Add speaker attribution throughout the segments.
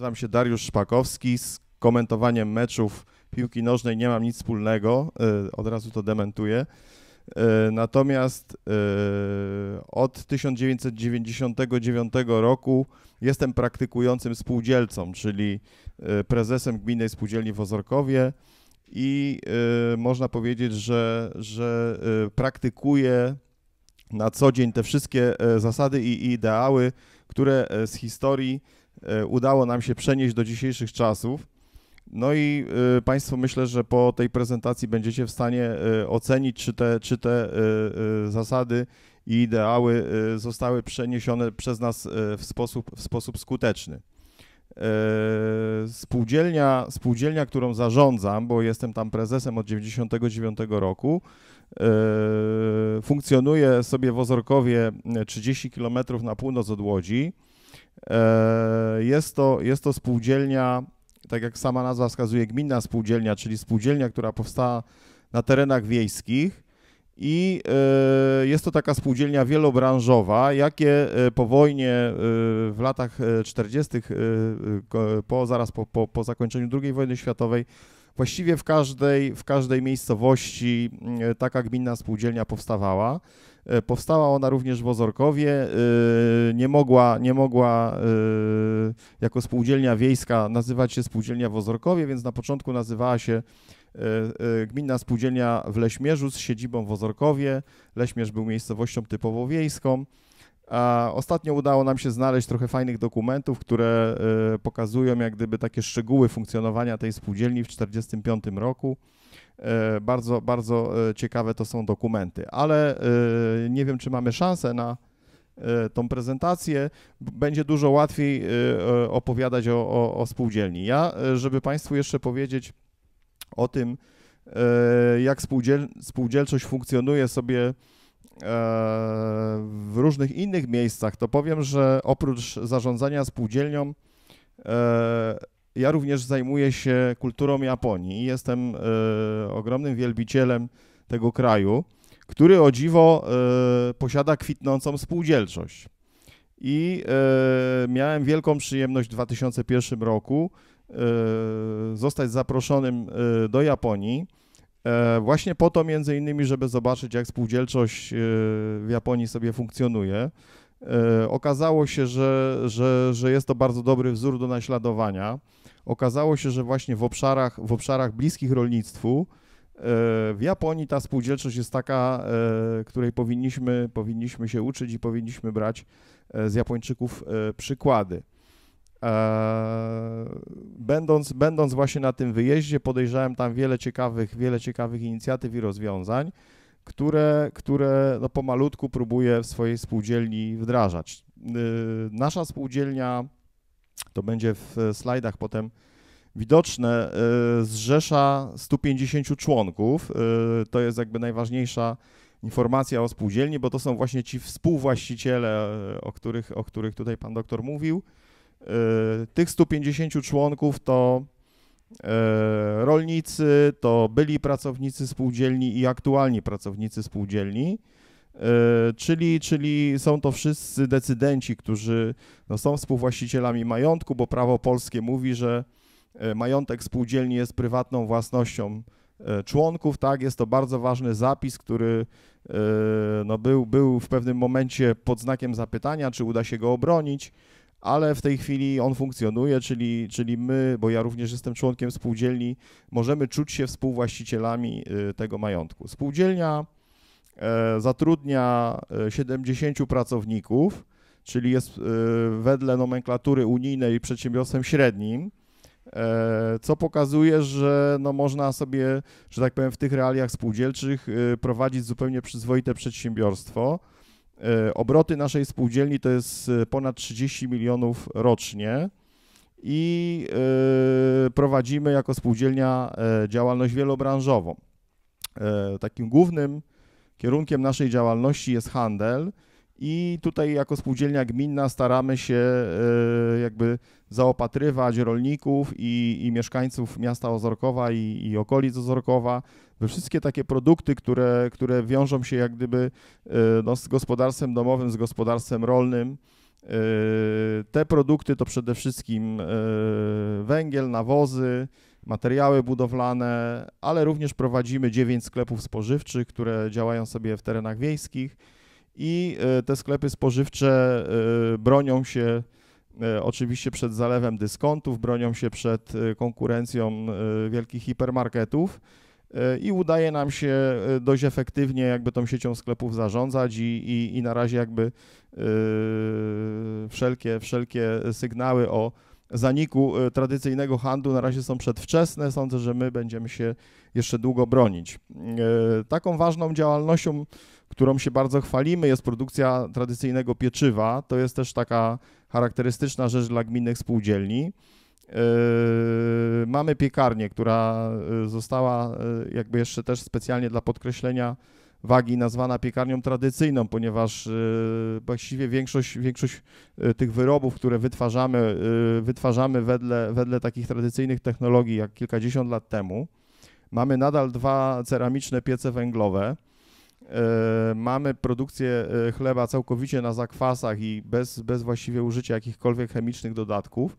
Speaker 1: Nazywam się Dariusz Szpakowski. Z komentowaniem meczów piłki nożnej nie mam nic wspólnego. Y, od razu to dementuję. Y, natomiast y, od 1999 roku jestem praktykującym spółdzielcą, czyli prezesem Gminnej Spółdzielni w Ozorkowie i można powiedzieć, że, że praktykuję na co dzień te wszystkie zasady i ideały, które z historii E, udało nam się przenieść do dzisiejszych czasów. No i e, Państwo myślę, że po tej prezentacji będziecie w stanie e, ocenić, czy te, czy te zasady i ideały zostały przeniesione przez nas w sposób, w sposób skuteczny. Spółdzielnia, spółdzielnia, którą zarządzam, bo jestem tam prezesem od 1999 roku, funkcjonuje sobie w Ozorkowie 30 km na północ od Łodzi. E, jest to, jest to spółdzielnia, tak jak sama nazwa wskazuje, gminna spółdzielnia, czyli spółdzielnia, która powstała na terenach wiejskich. I e, jest to taka spółdzielnia wielobranżowa, jakie e, po wojnie w latach 40., po, zaraz po, po, po zakończeniu II wojny światowej, właściwie w każdej, w każdej miejscowości taka gminna spółdzielnia powstawała. E, powstała ona również w Ozorkowie. E, nie mogła, nie mogła e, jako spółdzielnia wiejska nazywać się spółdzielnia w Ozorkowie, więc na początku nazywała się Gminna Spółdzielnia w Leśmierzu z siedzibą w Ozorkowie. Leśmierz był miejscowością typowo wiejską. A ostatnio udało nam się znaleźć trochę fajnych dokumentów, które pokazują jak gdyby takie szczegóły funkcjonowania tej spółdzielni w 1945 roku. E, bardzo, bardzo e, ciekawe to są dokumenty, ale e, nie wiem, czy mamy szansę na tą prezentację. Będzie dużo łatwiej opowiadać o, o, o spółdzielni. Ja, żeby Państwu jeszcze powiedzieć o tym, jak spółdziel spółdzielczość funkcjonuje sobie w różnych innych miejscach, to powiem, że oprócz zarządzania spółdzielnią ja również zajmuję się kulturą Japonii. i Jestem e, ogromnym wielbicielem tego kraju, który o dziwo e, posiada kwitnącą spółdzielczość. I e, miałem wielką przyjemność w 2001 roku zostać zaproszonym do Japonii. Właśnie po to między innymi, żeby zobaczyć, jak spółdzielczość w Japonii sobie funkcjonuje. E, okazało się, że, że, że jest to bardzo dobry wzór do naśladowania. Okazało się, że właśnie w obszarach, w obszarach bliskich rolnictwu e, w Japonii ta spółdzielczość jest taka, e, której powinniśmy, powinniśmy się uczyć i powinniśmy brać z Japończyków przykłady. Będąc, będąc właśnie na tym wyjeździe, podejrzałem tam wiele ciekawych, wiele ciekawych inicjatyw i rozwiązań które, które no pomalutku próbuje w swojej spółdzielni wdrażać. Y, nasza spółdzielnia, to będzie w e, slajdach potem widoczne, e, zrzesza 150 członków. E, to jest jakby najważniejsza informacja o spółdzielni, bo to są właśnie ci współwłaściciele, o których, o których tutaj pan doktor mówił. Tych 150 członków to E, rolnicy, to byli pracownicy spółdzielni i aktualni pracownicy spółdzielni. E, czyli, czyli są to wszyscy decydenci, którzy no, są współwłaścicielami majątku, bo prawo polskie mówi, że e, majątek spółdzielni jest prywatną własnością członków, tak, jest to bardzo ważny zapis, który no, był, był w pewnym momencie pod znakiem zapytania, czy uda się go obronić ale w tej chwili on funkcjonuje, czyli, czyli my, bo ja również jestem członkiem spółdzielni, możemy czuć się współwłaścicielami y, tego majątku. Spółdzielnia e, zatrudnia 70 e, pracowników, czyli jest y, wedle nomenklatury unijnej przedsiębiorstwem średnim, e, co pokazuje, że no można sobie, że tak powiem, w tych realiach spółdzielczych y, prowadzić zupełnie przyzwoite przedsiębiorstwo E, obroty naszej spółdzielni to jest e, ponad 30 milionów rocznie i e, prowadzimy jako spółdzielnia działalność wielobranżową. Takim głównym kierunkiem naszej działalności jest handel. I tutaj jako spółdzielnia gminna staramy się jakby zaopatrywać rolników i, i mieszkańców miasta Ozorkowa i, i okolic Ozorkowa we wszystkie takie produkty, które, które wiążą się jak gdyby e, no, z gospodarstwem domowym, z gospodarstwem rolnym. E, te produkty to przede wszystkim e, węgiel, nawozy, materiały budowlane, ale również prowadzimy 9 sklepów spożywczych, które działają sobie w terenach wiejskich i te sklepy spożywcze bronią się oczywiście przed zalewem dyskontów, bronią się przed konkurencją wielkich hipermarketów i udaje nam się e, dość efektywnie jakby tą siecią sklepów zarządzać i, i, i na razie jakby e, wszelkie, wszelkie sygnały o zaniku e, tradycyjnego handlu na razie są przedwczesne. Sądzę, że my będziemy się jeszcze długo bronić. taką ważną działalnością, którą się bardzo chwalimy, jest produkcja tradycyjnego pieczywa. To jest też taka charakterystyczna rzecz dla gminnych spółdzielni. Yy, mamy piekarnię, która yy, została yy, jakby jeszcze też specjalnie dla podkreślenia wagi nazwana piekarnią tradycyjną, ponieważ właściwie większość, większość tych wyrobów, które wytwarzamy, wytwarzamy wedle, wedle takich tradycyjnych technologii jak kilkadziesiąt lat temu. Mamy nadal dwa ceramiczne piece węglowe. Mamy produkcję chleba całkowicie na zakwasach i bez, bez właściwie użycia jakichkolwiek chemicznych dodatków.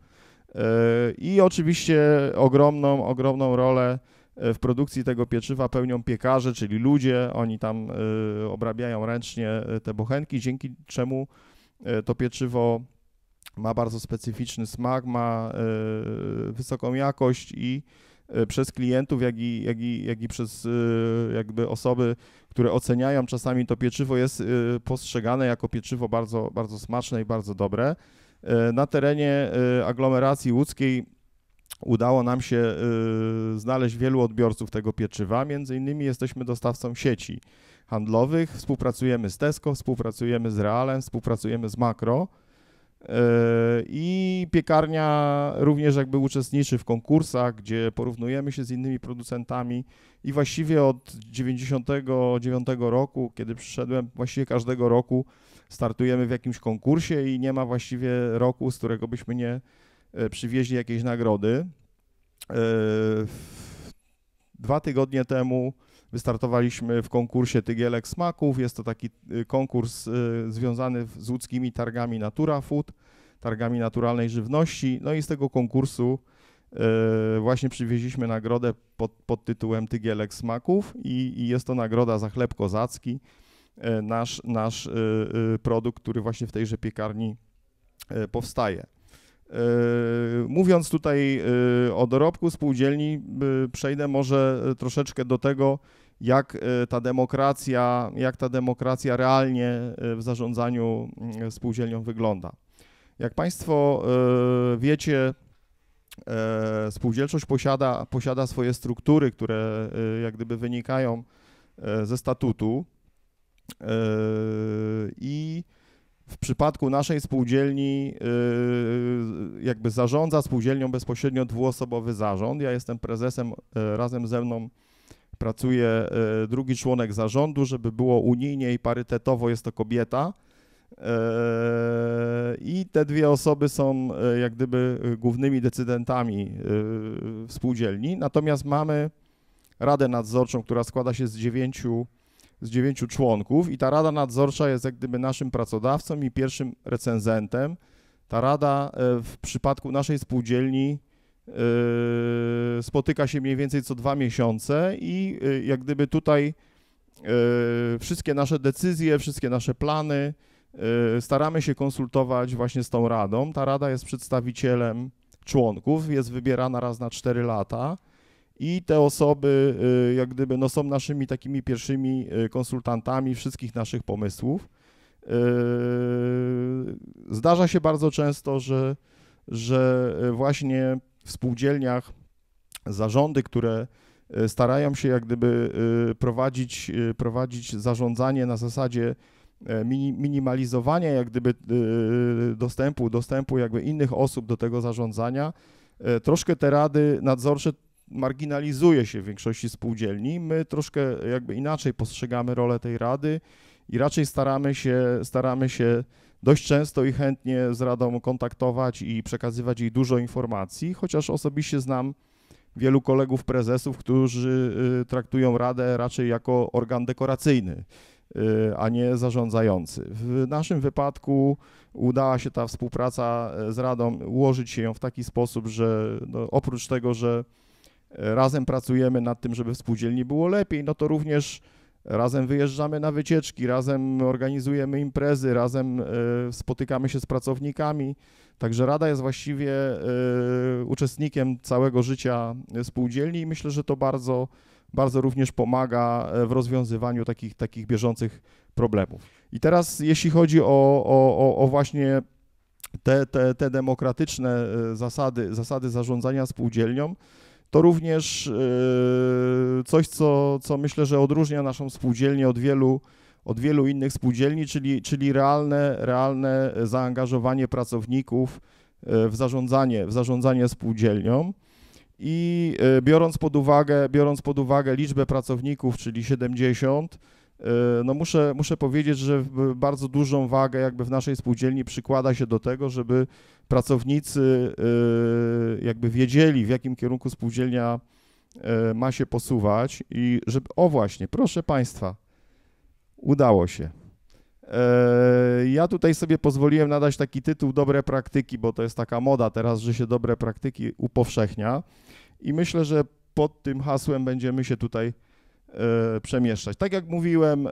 Speaker 1: E, I oczywiście ogromną, ogromną rolę e, w produkcji tego pieczywa pełnią piekarze, czyli ludzie. Oni tam e, obrabiają ręcznie te bochenki, dzięki czemu to pieczywo ma bardzo specyficzny smak, ma wysoką jakość i przez klientów, jak i, jak i, jak i przez jakby osoby, które oceniają czasami to pieczywo, jest postrzegane jako pieczywo bardzo, bardzo smaczne i bardzo dobre. E, na terenie e, aglomeracji łódzkiej udało nam się e, znaleźć wielu odbiorców tego pieczywa. Między innymi jesteśmy dostawcą sieci handlowych, współpracujemy z Tesco, współpracujemy z Realem, współpracujemy z Makro. I piekarnia również jakby uczestniczy w konkursach, gdzie porównujemy się z innymi producentami i właściwie od 99 roku, kiedy przyszedłem, właściwie każdego roku startujemy w jakimś konkursie i nie ma właściwie roku, z którego byśmy nie e, przywieźli jakiejś nagrody. E, dwa tygodnie temu wystartowaliśmy w konkursie Tygielek Smaków. Jest to taki e, konkurs związany z łódzkimi targami Natura Food, targami naturalnej żywności. No i z tego konkursu właśnie przywieźliśmy nagrodę pod, pod tytułem Tygielek Smaków i, i, jest to nagroda za chleb kozacki. E, nasz, nasz e, e, produkt, który właśnie w tejże piekarni powstaje. Mówiąc tutaj o dorobku spółdzielni, przejdę może troszeczkę do tego, jak ta demokracja, jak ta demokracja realnie w zarządzaniu mm, spółdzielnią wygląda. Jak Państwo wiecie, spółdzielczość posiada, posiada swoje struktury, które jak gdyby wynikają ze statutu, Yy, I w przypadku naszej spółdzielni yy, jakby zarządza spółdzielnią bezpośrednio dwuosobowy zarząd. Ja jestem prezesem, yy, razem ze mną pracuje drugi członek zarządu, żeby było unijnie i parytetowo jest to kobieta. I te dwie osoby są jak gdyby głównymi decydentami spółdzielni. Natomiast mamy radę nadzorczą, która składa się z dziewięciu z dziewięciu członków i ta rada nadzorcza jest jak gdyby naszym pracodawcą i pierwszym recenzentem. Ta rada e, w przypadku naszej spółdzielni e, spotyka się mniej więcej co dwa miesiące i e, jak gdyby tutaj wszystkie nasze decyzje, wszystkie nasze plany staramy się konsultować właśnie z tą radą. Ta rada jest przedstawicielem członków, jest wybierana raz na cztery lata i te osoby y, jak gdyby no, są naszymi takimi pierwszymi y, konsultantami wszystkich naszych pomysłów. Y, zdarza się bardzo często, że, że właśnie w spółdzielniach zarządy, które starają się jak gdyby prowadzić, prowadzić zarządzanie na zasadzie e, minimalizowania jak gdyby dostępu, dostępu jakby innych osób do tego zarządzania, e, troszkę te rady nadzorcze marginalizuje się w większości spółdzielni. My troszkę jakby inaczej postrzegamy rolę tej rady i raczej staramy się, staramy się dość często i chętnie z radą kontaktować i przekazywać jej dużo informacji, chociaż osobiście znam wielu kolegów prezesów, którzy y, traktują radę raczej jako organ dekoracyjny y, a nie zarządzający. W naszym wypadku udała się ta współpraca y, z Radą ułożyć się ją w taki sposób, że no, oprócz tego, że razem pracujemy nad tym, żeby w spółdzielni było lepiej, no to również razem wyjeżdżamy na wycieczki, razem organizujemy imprezy, razem e, spotykamy się z pracownikami. Także Rada jest właściwie e, uczestnikiem całego życia spółdzielni i myślę, że to bardzo, bardzo również pomaga e, w rozwiązywaniu takich, takich bieżących problemów. I teraz jeśli chodzi o, o, o właśnie te, te, te demokratyczne zasady, zasady zarządzania spółdzielnią, to również yy, coś, co, co myślę, że odróżnia naszą spółdzielnię od wielu, od wielu innych spółdzielni, czyli, czyli realne, realne zaangażowanie pracowników yy, w zarządzanie, w zarządzanie spółdzielnią. I yy, biorąc pod uwagę, biorąc pod uwagę liczbę pracowników, czyli 70, E, no muszę, muszę powiedzieć, że bardzo dużą wagę jakby w naszej spółdzielni przykłada się do tego, żeby pracownicy e, jakby wiedzieli, w jakim kierunku spółdzielnia e, ma się posuwać i żeby, o właśnie, proszę Państwa, udało się. Ja tutaj sobie pozwoliłem nadać taki tytuł Dobre praktyki, bo to jest taka moda teraz, że się dobre praktyki upowszechnia i myślę, że pod tym hasłem będziemy się tutaj E, przemieszczać. Tak jak mówiłem,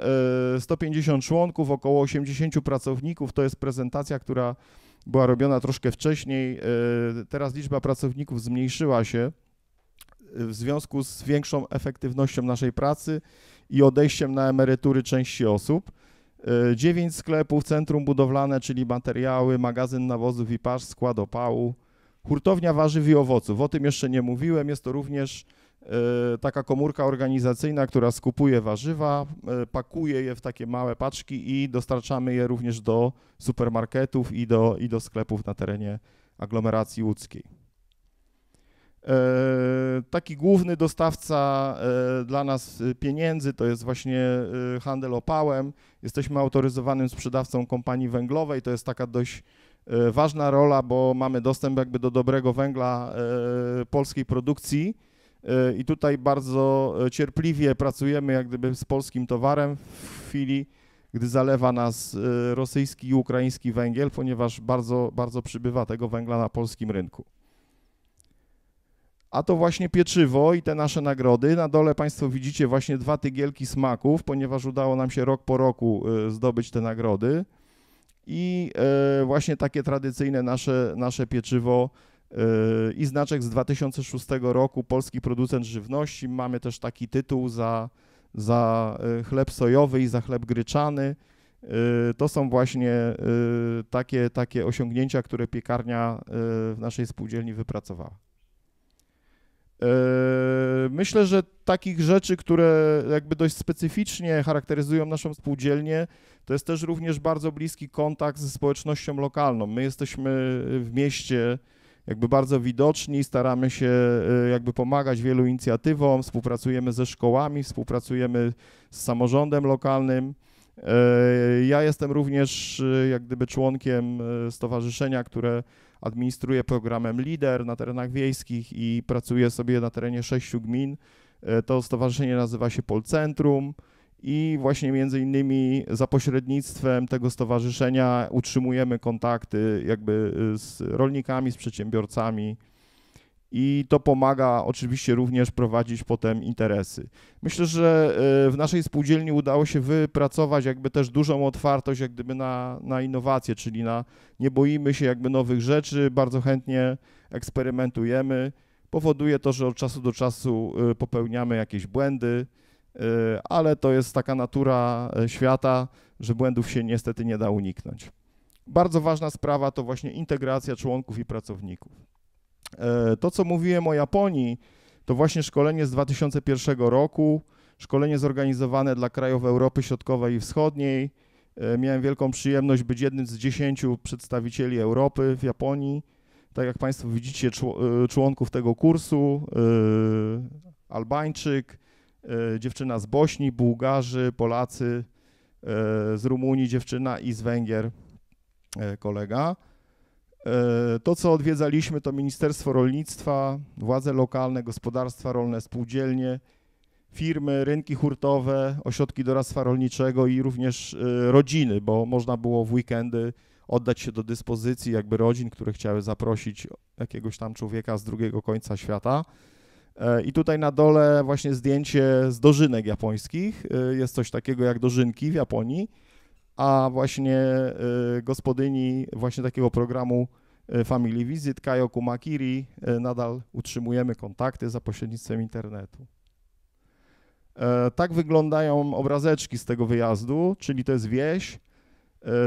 Speaker 1: 150 e, członków, około 80 pracowników to jest prezentacja, która była robiona troszkę wcześniej. E, teraz liczba pracowników zmniejszyła się w związku z większą efektywnością naszej pracy i odejściem na emerytury części osób. 9 sklepów, centrum budowlane, czyli materiały, magazyn nawozów i pasz, skład opału, hurtownia warzyw i owoców. O tym jeszcze nie mówiłem. Jest to również E, taka komórka organizacyjna, która skupuje warzywa, e, pakuje je w takie małe paczki i dostarczamy je również do supermarketów i do, i do sklepów na terenie aglomeracji łódzkiej. E, taki główny dostawca dla nas pieniędzy to jest właśnie handel opałem. Jesteśmy autoryzowanym sprzedawcą kompanii węglowej. To jest taka dość ważna rola, bo mamy dostęp jakby do dobrego węgla polskiej produkcji E, i tutaj bardzo e, cierpliwie pracujemy jak gdyby z polskim towarem w chwili, gdy zalewa nas e, rosyjski i ukraiński węgiel, ponieważ bardzo, bardzo przybywa tego węgla na polskim rynku. A to właśnie pieczywo i te nasze nagrody. Na dole Państwo widzicie właśnie dwa tygielki smaków, ponieważ udało nam się rok po roku zdobyć te nagrody. I właśnie takie tradycyjne nasze, nasze pieczywo i znaczek z 2006 roku, polski producent żywności. Mamy też taki tytuł za, za e, chleb sojowy i za chleb gryczany. E, to są właśnie e, takie, takie osiągnięcia, które piekarnia w naszej spółdzielni wypracowała. Myślę, że takich rzeczy, które jakby dość specyficznie charakteryzują naszą spółdzielnię, to jest też również bardzo bliski kontakt ze społecznością lokalną. My jesteśmy w mieście, jakby bardzo widoczni, staramy się y, jakby pomagać wielu inicjatywom, współpracujemy ze szkołami, współpracujemy z samorządem lokalnym. Y, ja jestem również y, jak gdyby członkiem stowarzyszenia, które administruje programem LIDER na terenach wiejskich i pracuję sobie na terenie sześciu gmin. To stowarzyszenie nazywa się Polcentrum. Centrum i właśnie między innymi za pośrednictwem tego stowarzyszenia utrzymujemy kontakty jakby y, z rolnikami, z przedsiębiorcami i to pomaga oczywiście również prowadzić potem interesy. Myślę, że y, w naszej spółdzielni udało się wypracować jakby też dużą otwartość jak gdyby na, na innowacje, czyli na nie boimy się jakby nowych rzeczy, bardzo chętnie eksperymentujemy. Powoduje to, że od czasu do czasu y, popełniamy jakieś błędy, Y, ale to jest taka natura e, świata, że błędów się niestety nie da uniknąć. Bardzo ważna sprawa to właśnie integracja członków i pracowników. E, to, co mówiłem o Japonii, to właśnie szkolenie z 2001 roku, szkolenie zorganizowane dla krajów Europy Środkowej i Wschodniej. E, miałem wielką przyjemność być jednym z dziesięciu przedstawicieli Europy w Japonii. Tak jak Państwo widzicie, członków tego kursu, Albańczyk, E, dziewczyna z Bośni, Bułgarzy, Polacy, e, z Rumunii dziewczyna i z Węgier e, kolega. To, co odwiedzaliśmy, to Ministerstwo Rolnictwa, władze lokalne, gospodarstwa rolne, spółdzielnie, firmy, rynki hurtowe, ośrodki doradztwa rolniczego i również rodziny, bo można było w weekendy oddać się do dyspozycji jakby rodzin, które chciały zaprosić jakiegoś tam człowieka z drugiego końca świata. E, I tutaj na dole właśnie zdjęcie z dożynek japońskich. E, jest coś takiego jak dożynki w Japonii, a właśnie e, gospodyni właśnie takiego programu Family Visit Kajoku Makiri nadal utrzymujemy kontakty za pośrednictwem internetu. Tak wyglądają obrazeczki z tego wyjazdu, czyli to jest wieś.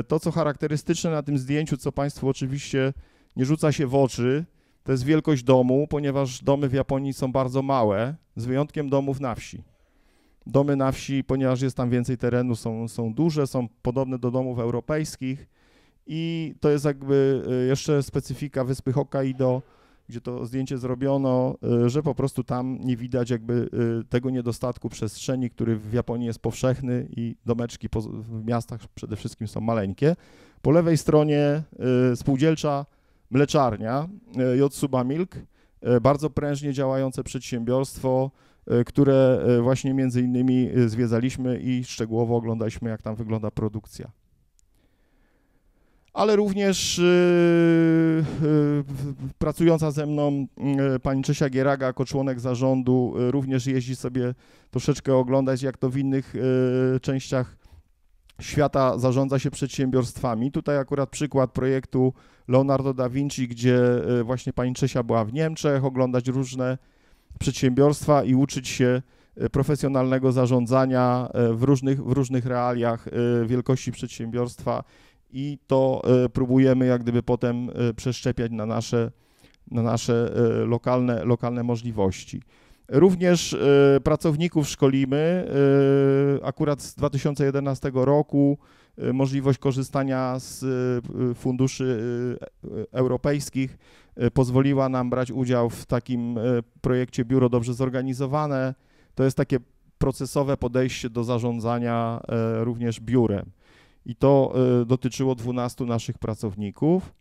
Speaker 1: To, co charakterystyczne na tym zdjęciu, co Państwu oczywiście nie rzuca się w oczy, to jest wielkość domu, ponieważ domy w Japonii są bardzo małe, z wyjątkiem domów na wsi. Domy na wsi, ponieważ jest tam więcej terenu, są, są duże, są podobne do domów europejskich i to jest jakby y, jeszcze specyfika wyspy Hokkaido, gdzie to zdjęcie zrobiono, y, że po prostu tam nie widać jakby y, tego niedostatku przestrzeni, który w Japonii jest powszechny i domeczki w miastach przede wszystkim są maleńkie. Po lewej stronie spółdzielcza mleczarnia Jotsuba e, Milk, e, bardzo prężnie działające przedsiębiorstwo, e, które właśnie między innymi zwiedzaliśmy i szczegółowo oglądaliśmy, jak tam wygląda produkcja. Ale również pracująca ze mną pani Czesia Gieraga jako członek zarządu również jeździ sobie troszeczkę oglądać, jak to w innych częściach świata zarządza się przedsiębiorstwami. Tutaj akurat przykład projektu Leonardo da Vinci, gdzie y, właśnie pani Czesia była w Niemczech, oglądać różne przedsiębiorstwa i uczyć się y, profesjonalnego zarządzania y, w różnych, w różnych realiach wielkości przedsiębiorstwa i to próbujemy jak gdyby potem przeszczepiać na nasze, na nasze lokalne, lokalne możliwości. Również e, pracowników szkolimy. E, akurat z 2011 roku e, możliwość korzystania z funduszy europejskich pozwoliła nam brać udział w takim projekcie Biuro Dobrze Zorganizowane. To jest takie procesowe podejście do zarządzania również biurem. I to dotyczyło 12 naszych pracowników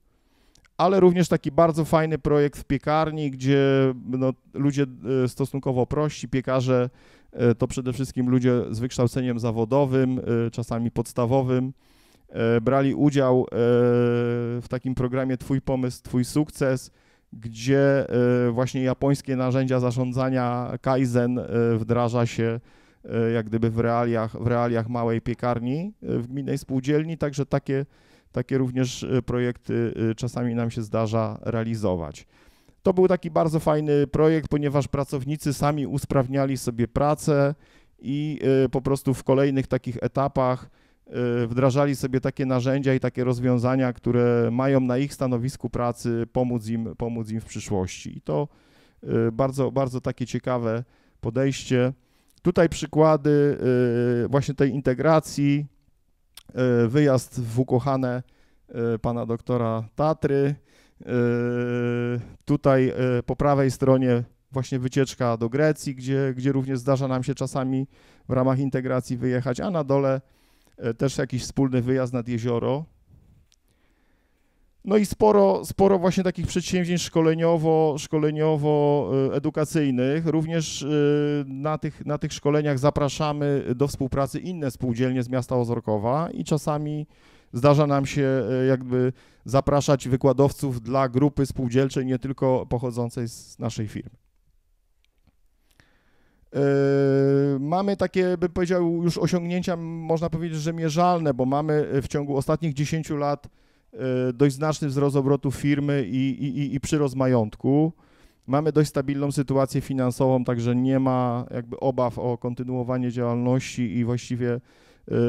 Speaker 1: ale również taki bardzo fajny projekt w piekarni, gdzie no, ludzie e, stosunkowo prości, piekarze e, to przede wszystkim ludzie z wykształceniem zawodowym, e, czasami podstawowym, brali udział w takim programie Twój pomysł, Twój sukces, gdzie właśnie japońskie narzędzia zarządzania Kaizen wdraża się jak gdyby w realiach, w realiach małej piekarni w gminnej spółdzielni, także takie takie również y, projekty y, czasami nam się zdarza realizować. To był taki bardzo fajny projekt, ponieważ pracownicy sami usprawniali sobie pracę i y, po prostu w kolejnych takich etapach wdrażali sobie takie narzędzia i takie rozwiązania, które mają na ich stanowisku pracy pomóc im, pomóc im w przyszłości. I to bardzo, bardzo takie ciekawe podejście. Tutaj przykłady właśnie tej integracji E, wyjazd w ukochane e, pana doktora Tatry. E, tutaj po prawej stronie właśnie wycieczka do Grecji, gdzie, gdzie również zdarza nam się czasami w ramach integracji wyjechać, a na dole też jakiś wspólny wyjazd nad jezioro, no i sporo, sporo właśnie takich przedsięwzięć szkoleniowo, szkoleniowo-edukacyjnych. E, Również e, na tych, na tych szkoleniach zapraszamy do współpracy inne spółdzielnie z miasta Ozorkowa i czasami zdarza nam się e, jakby zapraszać wykładowców dla grupy spółdzielczej, nie tylko pochodzącej z naszej firmy. Mamy takie, bym powiedział, już osiągnięcia, można powiedzieć, że mierzalne, bo mamy w ciągu ostatnich 10 lat E, dość znaczny wzrost obrotu firmy i, i, i przyrost majątku. Mamy dość stabilną sytuację finansową, także nie ma jakby obaw o kontynuowanie działalności i właściwie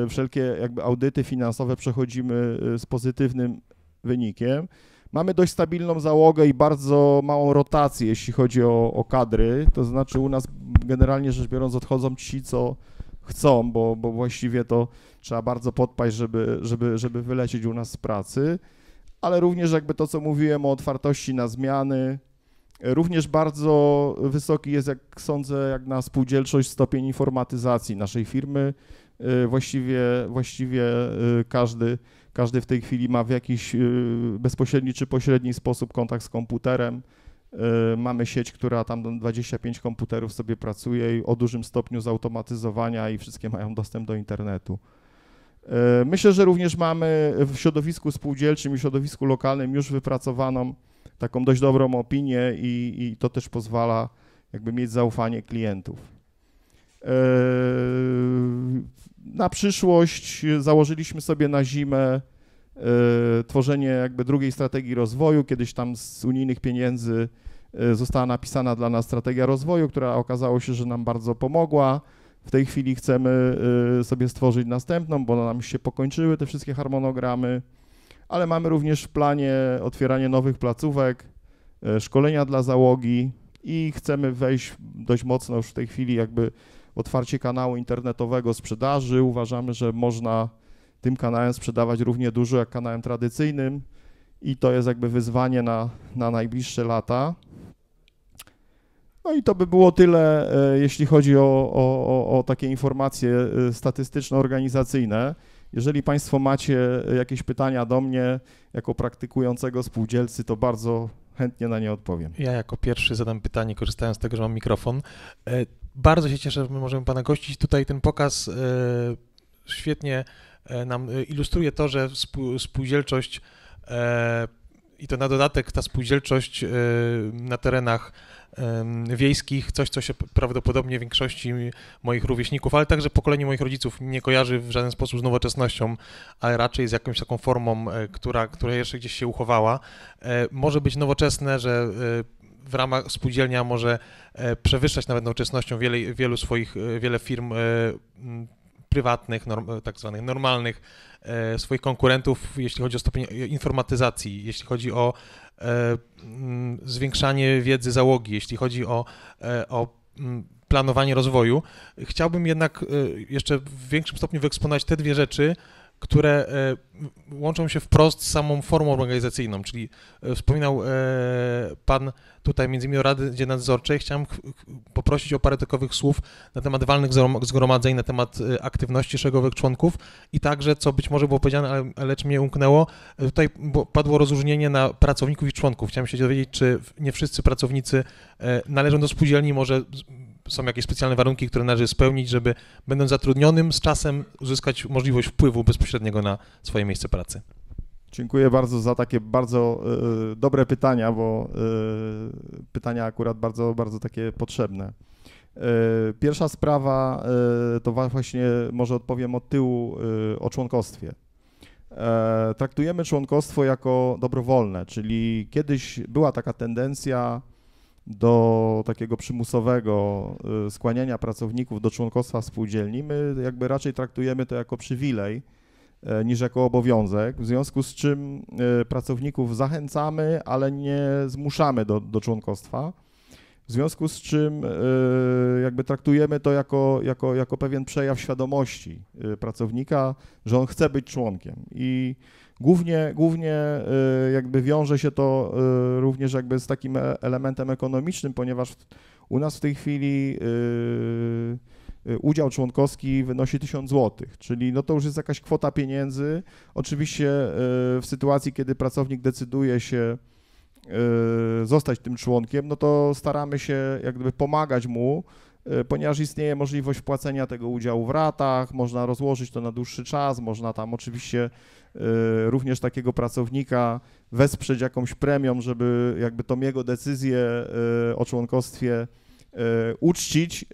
Speaker 1: e, wszelkie jakby audyty finansowe przechodzimy e, z pozytywnym wynikiem. Mamy dość stabilną załogę i bardzo małą rotację, jeśli chodzi o, o kadry. To znaczy, u nas generalnie rzecz biorąc, odchodzą ci, co chcą, bo, bo właściwie to trzeba bardzo podpaść, żeby, żeby, żeby wylecieć u nas z pracy, ale również jakby to, co mówiłem o otwartości na zmiany, Również bardzo wysoki jest, jak sądzę, jak na spółdzielczość stopień informatyzacji naszej firmy. Y, właściwie, właściwie y, każdy, każdy w tej chwili ma w jakiś y, bezpośredni czy pośredni sposób kontakt z komputerem. Y, mamy sieć, która tam 25 komputerów sobie pracuje i o dużym stopniu zautomatyzowania i wszystkie mają dostęp do internetu. Y, myślę, że również mamy w środowisku spółdzielczym i środowisku lokalnym już wypracowaną taką dość dobrą opinię i, i to też pozwala jakby mieć zaufanie klientów. Y, na przyszłość założyliśmy sobie na zimę E, tworzenie jakby drugiej strategii rozwoju. Kiedyś tam z unijnych pieniędzy e, została napisana dla nas strategia rozwoju, która okazało się, że nam bardzo pomogła. W tej chwili chcemy e, sobie stworzyć następną, bo nam się pokończyły te wszystkie harmonogramy, ale mamy również w planie otwieranie nowych placówek, szkolenia dla załogi i chcemy wejść dość mocno już w tej chwili jakby w otwarcie kanału internetowego sprzedaży. Uważamy, że można tym kanałem sprzedawać równie dużo jak kanałem tradycyjnym i to jest jakby wyzwanie na, na najbliższe lata. No i to by było tyle, e, jeśli chodzi o, o, o takie informacje e, statystyczno-organizacyjne. Jeżeli Państwo macie e, jakieś pytania do mnie jako praktykującego spółdzielcy, to bardzo chętnie na nie odpowiem.
Speaker 2: Ja jako pierwszy zadam pytanie,
Speaker 1: korzystając z tego, że mam mikrofon. Bardzo się cieszę,
Speaker 2: że my możemy Pana gościć. Tutaj ten pokaz świetnie E, nam e, ilustruje to, że spółdzielczość e, i to na dodatek ta spółdzielczość na terenach wiejskich, coś, co się prawdopodobnie większości moich rówieśników, ale także pokoleniu moich rodziców nie kojarzy w żaden sposób z nowoczesnością, ale raczej z jakąś taką formą, która, która jeszcze gdzieś się uchowała. Może być nowoczesne, że w ramach spółdzielnia może przewyższać nawet nowoczesnością wiele, wielu swoich, wiele firm prywatnych, norm, tak zwanych normalnych, e, swoich konkurentów, jeśli chodzi o stopień e, informatyzacji, jeśli chodzi o e, mm, zwiększanie wiedzy załogi, jeśli chodzi o, o mm, planowanie rozwoju. Chciałbym jednak jeszcze w większym stopniu wyeksponować te dwie rzeczy, które e, łączą się wprost z samą formą organizacyjną, czyli e, wspominał e, Pan tutaj między innymi o Radzie Nadzorczej. Chciałem poprosić o parę takowych słów na temat walnych zgromadzeń, na temat aktywności szeregowych członków i także, co być może było powiedziane, ale, lecz mnie umknęło, tutaj padło rozróżnienie na pracowników i członków. Chciałem się dowiedzieć, czy nie wszyscy pracownicy należą do spółdzielni, może są jakieś specjalne warunki, które należy spełnić, żeby będąc zatrudnionym z czasem uzyskać możliwość wpływu bezpośredniego na swoje miejsce pracy?
Speaker 1: Dziękuję bardzo za takie bardzo e, dobre pytania, bo e, pytania akurat bardzo, bardzo takie potrzebne. E, pierwsza sprawa to właśnie może odpowiem od tyłu o członkostwie. Traktujemy członkostwo jako dobrowolne, czyli kiedyś była taka tendencja do takiego przymusowego y, skłaniania pracowników do członkostwa w spółdzielni, my jakby raczej traktujemy to jako przywilej e, niż jako obowiązek, w związku z czym e, pracowników zachęcamy, ale nie zmuszamy do, do członkostwa. W związku z czym e, jakby traktujemy to jako, jako, jako pewien przejaw świadomości pracownika, że on chce być członkiem. I Głównie, głównie y, jakby wiąże się to y, również jakby z takim e, elementem ekonomicznym, ponieważ u nas w tej chwili y, udział członkowski wynosi 1000 zł, czyli no to już jest jakaś kwota pieniędzy. Oczywiście w sytuacji, kiedy pracownik decyduje się zostać tym członkiem, no to staramy się jakby pomagać mu E, ponieważ istnieje możliwość płacenia tego udziału w ratach, można rozłożyć to na dłuższy czas, można tam oczywiście e, również takiego pracownika wesprzeć jakąś premią, żeby jakby tą jego decyzję e, o członkostwie uczcić,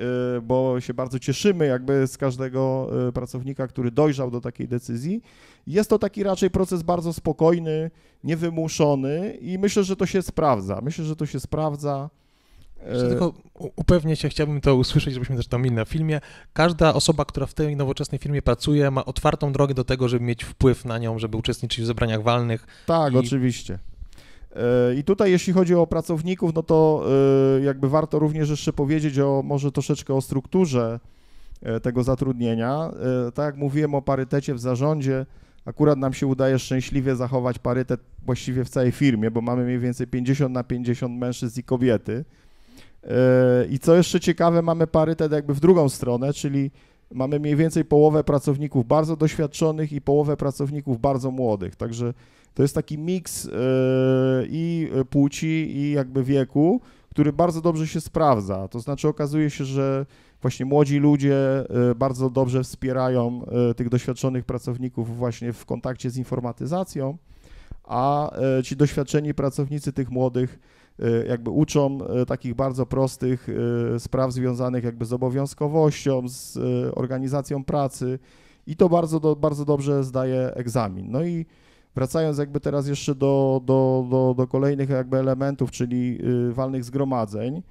Speaker 1: bo się bardzo cieszymy jakby z każdego pracownika, który dojrzał do takiej decyzji. Jest to taki raczej proces bardzo spokojny, niewymuszony i myślę, że to się sprawdza. Myślę, że to się sprawdza. Jeszcze e, tylko
Speaker 2: upewnię się, chciałbym to usłyszeć, żebyśmy też to mieli na filmie. Każda osoba, która w tej nowoczesnej firmie pracuje, ma otwartą drogę do tego, żeby mieć wpływ na nią, żeby uczestniczyć w zebraniach walnych. Tak, i... oczywiście. E,
Speaker 1: I tutaj, jeśli chodzi o pracowników, no to e, jakby warto również jeszcze powiedzieć o może troszeczkę o strukturze tego zatrudnienia. Tak jak mówiłem o parytecie w zarządzie, akurat nam się udaje szczęśliwie zachować parytet właściwie w całej firmie, bo mamy mniej więcej 50 na 50 mężczyzn i kobiety. I co jeszcze ciekawe, mamy parytet jakby w drugą stronę, czyli mamy mniej więcej połowę pracowników bardzo doświadczonych i połowę pracowników bardzo młodych. Także to jest taki miks e, i płci, i jakby wieku, który bardzo dobrze się sprawdza. To znaczy okazuje się, że właśnie młodzi ludzie e, bardzo dobrze wspierają e, tych doświadczonych pracowników właśnie w kontakcie z informatyzacją, a ci doświadczeni pracownicy tych młodych Y, jakby uczą y, takich bardzo prostych y, spraw związanych jakby z obowiązkowością, z organizacją pracy i to bardzo, do, bardzo dobrze zdaje egzamin. No i wracając jakby teraz jeszcze do, do, do, do kolejnych jakby elementów, czyli walnych zgromadzeń,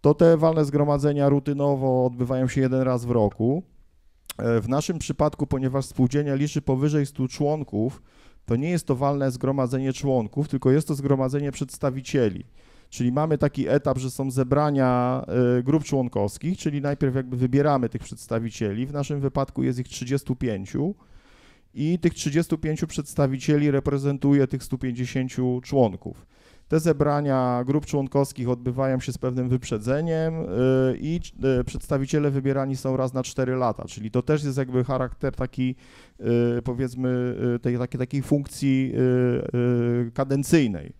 Speaker 1: to te walne zgromadzenia rutynowo odbywają się jeden raz w roku. E, w naszym przypadku, ponieważ spółdzielnia liczy powyżej 100 członków, to nie jest to walne zgromadzenie członków, tylko jest to zgromadzenie przedstawicieli. Czyli mamy taki etap, że są zebrania y, grup członkowskich, czyli najpierw jakby wybieramy tych przedstawicieli. W naszym wypadku jest ich 35 i tych 35 przedstawicieli reprezentuje tych 150 członków. Te zebrania grup członkowskich odbywają się z pewnym wyprzedzeniem y, i y, przedstawiciele wybierani są raz na 4 lata, czyli to też jest jakby charakter taki, powiedzmy, tej, takiej, takiej funkcji kadencyjnej.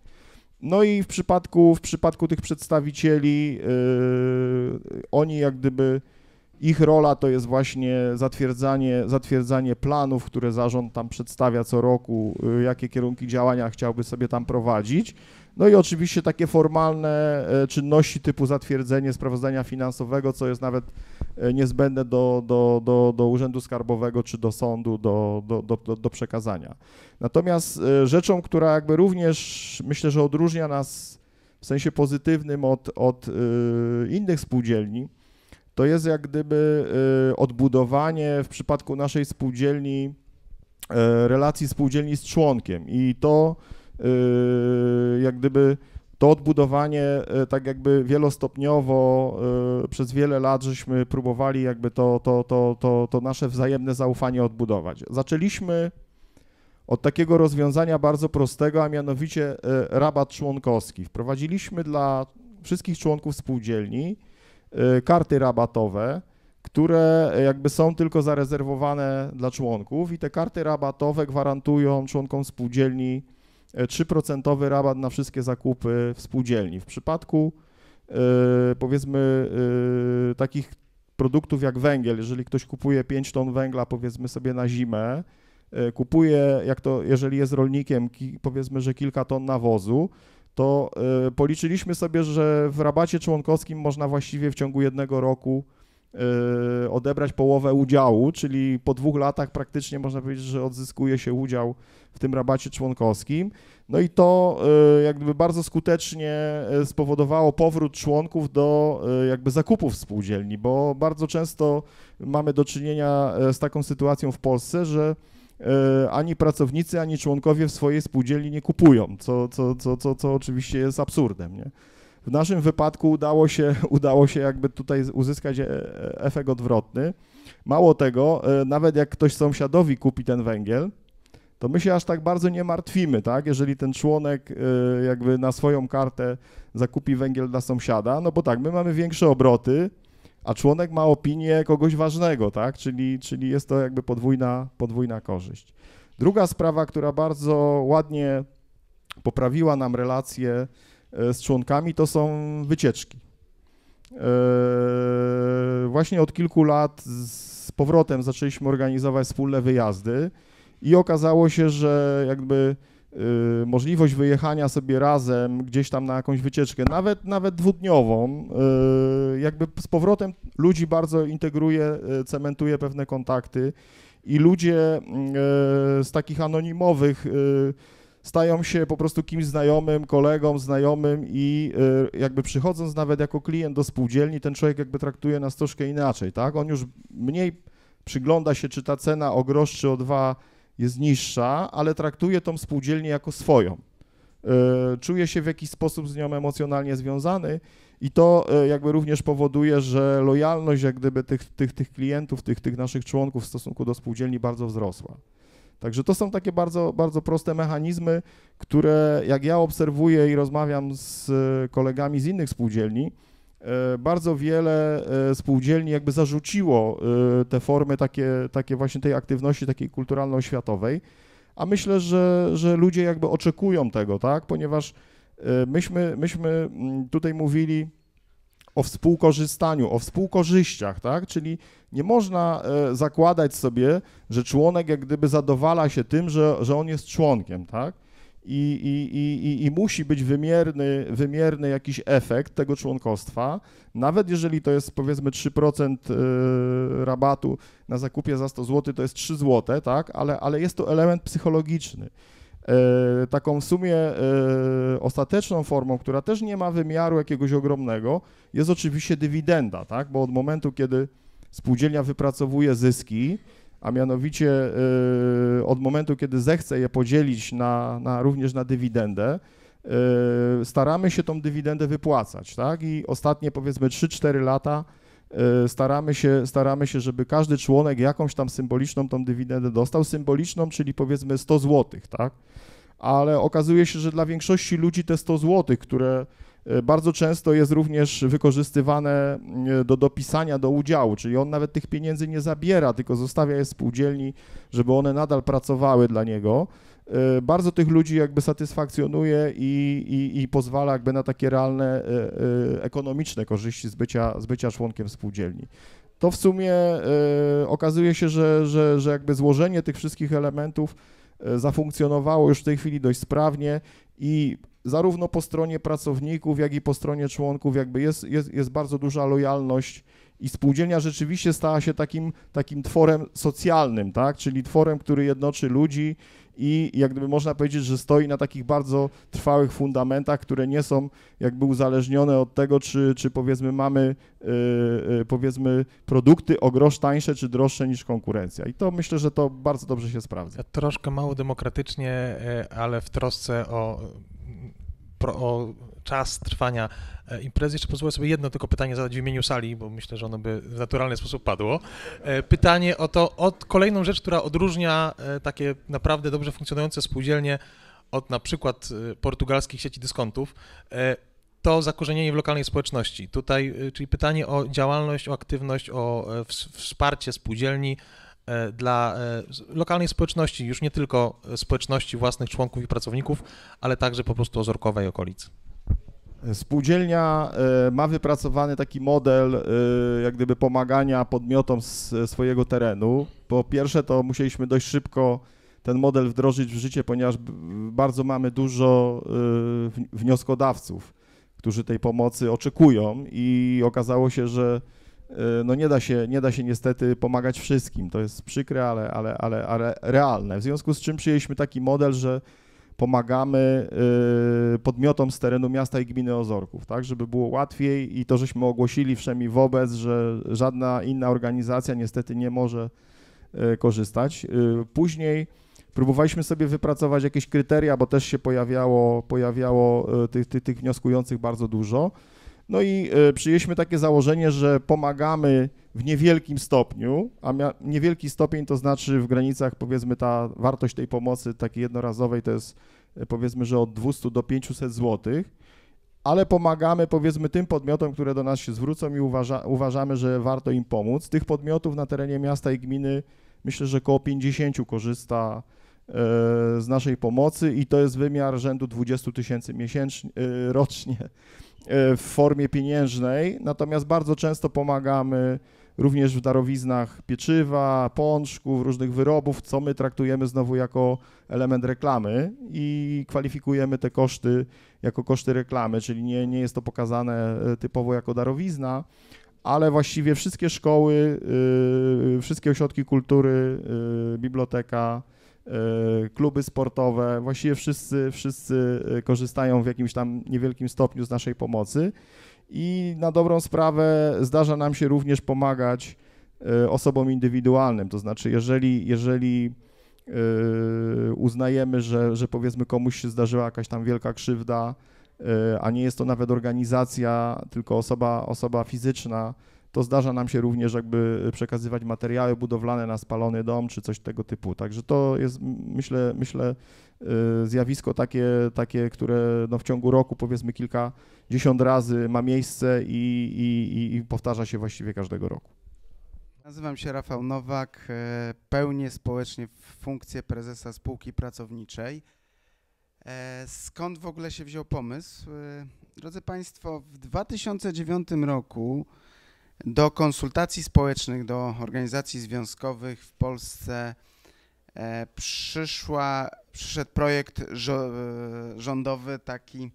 Speaker 1: No i w przypadku, w przypadku tych przedstawicieli, yy, oni jak gdyby, ich rola to jest właśnie zatwierdzanie, zatwierdzanie planów, które zarząd tam przedstawia co roku, yy, jakie kierunki działania chciałby sobie tam prowadzić. No i oczywiście takie formalne e, czynności typu zatwierdzenie sprawozdania finansowego, co jest nawet e, niezbędne do, do, do, do Urzędu Skarbowego czy do sądu do, do, do, do przekazania. Natomiast e, rzeczą, która jakby również myślę, że odróżnia nas w sensie pozytywnym od, od innych spółdzielni, to jest jak gdyby odbudowanie w przypadku naszej spółdzielni relacji spółdzielni z członkiem i to Yy, jak gdyby to odbudowanie yy, tak jakby wielostopniowo yy, przez wiele lat żeśmy próbowali jakby to, to, to, to, to nasze wzajemne zaufanie odbudować. Zaczęliśmy od takiego rozwiązania bardzo prostego, a mianowicie rabat członkowski. Wprowadziliśmy dla wszystkich członków spółdzielni karty rabatowe, które jakby są tylko zarezerwowane dla członków i te karty rabatowe gwarantują członkom spółdzielni 3% rabat na wszystkie zakupy w spółdzielni. W przypadku y, powiedzmy y, takich produktów jak węgiel, jeżeli ktoś kupuje 5 ton węgla powiedzmy sobie na zimę, y, kupuje, jak to, jeżeli jest rolnikiem, powiedzmy, że kilka ton nawozu, to policzyliśmy sobie, że w rabacie członkowskim można właściwie w ciągu jednego roku Y, odebrać połowę udziału, czyli po dwóch latach praktycznie można powiedzieć, że odzyskuje się udział w tym rabacie członkowskim. No i to y, jakby bardzo skutecznie y, spowodowało powrót członków do jakby zakupów spółdzielni, bo bardzo często mamy do czynienia z taką sytuacją w Polsce, że ani pracownicy, ani członkowie w swojej spółdzielni nie kupują, co, co, co, co, co oczywiście jest absurdem. Nie? W naszym wypadku udało się, udało się jakby tutaj uzyskać e, e, efekt odwrotny. Mało tego, e, nawet jak ktoś sąsiadowi kupi ten węgiel, to my się aż tak bardzo nie martwimy, tak? Jeżeli ten członek jakby na swoją kartę zakupi węgiel dla sąsiada, no bo tak, my mamy większe obroty, a członek ma opinię kogoś ważnego, tak? Czyli, czyli jest to jakby podwójna, podwójna korzyść. Druga sprawa, która bardzo ładnie poprawiła nam relacje E, z członkami, to są wycieczki. E, właśnie od kilku lat z powrotem zaczęliśmy organizować wspólne wyjazdy i okazało się, że jakby e, możliwość wyjechania sobie razem gdzieś tam na jakąś wycieczkę, nawet, nawet dwudniową, jakby z powrotem ludzi bardzo integruje, cementuje pewne kontakty i ludzie z takich anonimowych stają się po prostu kimś znajomym, kolegą, znajomym i e, jakby przychodząc nawet jako klient do spółdzielni, ten człowiek jakby traktuje nas troszkę inaczej, tak? On już mniej przygląda się, czy ta cena o grosz czy o dwa jest niższa, ale traktuje tą spółdzielnię jako swoją. E, czuje się w jakiś sposób z nią emocjonalnie związany i to e, jakby również powoduje, że lojalność jak gdyby tych, tych, tych klientów, tych, tych naszych członków w stosunku do spółdzielni bardzo wzrosła. Także to są takie bardzo, bardzo proste mechanizmy, które jak ja obserwuję i rozmawiam z e, kolegami z innych spółdzielni, e, bardzo wiele e, spółdzielni jakby zarzuciło te formy takie, takie właśnie tej aktywności takiej kulturalno-oświatowej, a myślę, że, że ludzie jakby oczekują tego, tak, ponieważ myśmy, myśmy mm, tutaj mówili o współkorzystaniu, o współkorzyściach, tak? Czyli nie można e, zakładać sobie, że członek jak gdyby zadowala się tym, że, że on jest członkiem, tak? I, i, i, i musi być wymierny, wymierny jakiś efekt tego członkostwa, nawet jeżeli to jest powiedzmy 3% e, rabatu na zakupie za 100 zł, to jest 3 zł, tak? ale, ale jest to element psychologiczny. E, taką sumie e, ostateczną formą, która też nie ma wymiaru jakiegoś ogromnego, jest oczywiście dywidenda, tak? bo od momentu, kiedy spółdzielnia wypracowuje zyski, a mianowicie e, od momentu, kiedy zechce je podzielić na, na również na dywidendę, staramy się tą dywidendę wypłacać, tak? I ostatnie powiedzmy 3-4 lata E, staramy się, staramy się, żeby każdy członek jakąś tam symboliczną tą dywidendę dostał, symboliczną, czyli powiedzmy 100 zł, tak? Ale okazuje się, że dla większości ludzi te 100 zł, które e, bardzo często jest również wykorzystywane e, do dopisania do udziału, czyli on nawet tych pieniędzy nie zabiera, tylko zostawia je spółdzielni, żeby one nadal pracowały dla niego. E, bardzo tych ludzi jakby satysfakcjonuje i, i, i pozwala jakby na takie realne e, e, ekonomiczne korzyści z bycia, z bycia członkiem spółdzielni to w sumie okazuje się, że, że, że jakby złożenie tych wszystkich elementów zafunkcjonowało już w tej chwili dość sprawnie i zarówno po stronie pracowników, jak i po stronie członków jakby jest, jest, jest bardzo duża lojalność i spółdzielnia rzeczywiście stała się takim, takim tworem socjalnym, tak? czyli tworem, który jednoczy ludzi i jak gdyby można powiedzieć, że stoi na takich bardzo trwałych fundamentach, które nie są jakby uzależnione od tego, czy, czy powiedzmy mamy yy, powiedzmy produkty o grosz tańsze czy droższe niż konkurencja. I to myślę, że to bardzo dobrze się sprawdza. Troszkę mało demokratycznie,
Speaker 2: e, ale w trosce o, o czas trwania e, imprezy. Jeszcze pozwolę sobie jedno tylko pytanie zadać w imieniu sali, bo myślę, że ono by w naturalny sposób padło. E, pytanie o to, o kolejną rzecz, która odróżnia e, takie naprawdę dobrze funkcjonujące spółdzielnie od na przykład portugalskich sieci dyskontów, to zakorzenienie w lokalnej społeczności. Tutaj, czyli pytanie o działalność, o aktywność, o wsparcie spółdzielni dla lokalnej społeczności, już nie tylko społeczności własnych członków i pracowników, ale także po prostu ozorkowej okolicy.
Speaker 1: Spółdzielnia e, ma wypracowany taki model, e, jak gdyby pomagania podmiotom z swojego terenu. Po pierwsze, to musieliśmy dość szybko ten model wdrożyć w życie, ponieważ bardzo mamy dużo e, wnioskodawców, którzy tej pomocy oczekują, i okazało się, że no nie da się, nie da się niestety pomagać wszystkim. To jest przykre, ale, ale, ale, ale realne. W związku z czym przyjęliśmy taki model, że pomagamy y, podmiotom z terenu miasta i gminy Ozorków, tak, żeby było łatwiej i to, żeśmy ogłosili wszemi wobec, że żadna inna organizacja niestety nie może y, korzystać. Y, później próbowaliśmy sobie wypracować jakieś kryteria, bo też się pojawiało, pojawiało tych, tych, tych wnioskujących bardzo dużo. No i e, przyjęliśmy takie założenie, że pomagamy w niewielkim stopniu, a niewielki stopień to znaczy w granicach powiedzmy ta wartość tej pomocy takiej jednorazowej to jest e, powiedzmy, że od 200 do 500 złotych, ale pomagamy powiedzmy tym podmiotom, które do nas się zwrócą i uważa, uważamy, że warto im pomóc. Tych podmiotów na terenie miasta i gminy myślę, że około 50 korzysta e, z naszej pomocy i to jest wymiar rzędu 20 tysięcy miesięcznie, rocznie. E, w formie pieniężnej, natomiast bardzo często pomagamy również w darowiznach pieczywa, pączków, różnych wyrobów, co my traktujemy znowu jako element reklamy i kwalifikujemy te koszty jako koszty reklamy, czyli nie, nie jest to pokazane e, typowo jako darowizna, ale właściwie wszystkie szkoły, yy, wszystkie ośrodki kultury, yy, biblioteka, E, kluby sportowe, właściwie wszyscy, wszyscy e, korzystają w jakimś tam niewielkim stopniu z naszej pomocy i na dobrą sprawę zdarza nam się również pomagać e, osobom indywidualnym, to znaczy jeżeli, jeżeli uznajemy, że, że powiedzmy komuś się zdarzyła jakaś tam wielka krzywda, a nie jest to nawet organizacja, tylko osoba, osoba fizyczna, to zdarza nam się również jakby przekazywać materiały budowlane na spalony dom czy coś tego typu. Także to jest myślę, myślę y, zjawisko takie, takie które no w ciągu roku powiedzmy kilkadziesiąt razy ma miejsce i, i, i powtarza się właściwie każdego roku.
Speaker 3: Nazywam się Rafał Nowak, e, pełnię społecznie funkcję prezesa spółki pracowniczej. E, skąd w ogóle się wziął pomysł? E, drodzy Państwo, w 2009 roku do konsultacji społecznych, do organizacji związkowych w Polsce e, przyszła, przyszedł projekt e, rządowy taki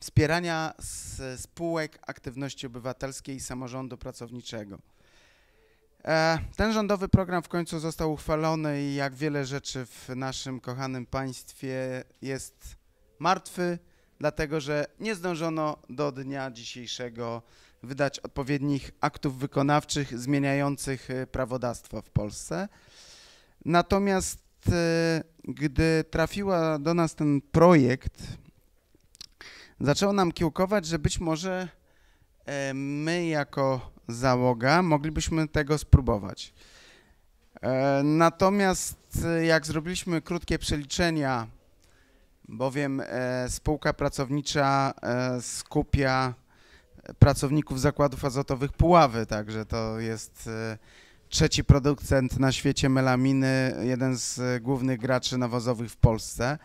Speaker 3: wspierania spółek aktywności obywatelskiej i samorządu pracowniczego. E, ten rządowy program w końcu został uchwalony i jak wiele rzeczy w naszym kochanym państwie jest martwy, dlatego że nie zdążono do dnia dzisiejszego wydać odpowiednich aktów wykonawczych zmieniających e, prawodawstwo w Polsce. Natomiast e, gdy trafiła do nas ten projekt, zaczęło nam kiełkować, że być może e, my jako załoga moglibyśmy tego spróbować. Natomiast jak zrobiliśmy krótkie przeliczenia, bowiem spółka pracownicza skupia pracowników zakładów azotowych Puławy, także to jest e, trzeci producent na świecie melaminy, jeden z e, głównych graczy nawozowych w Polsce.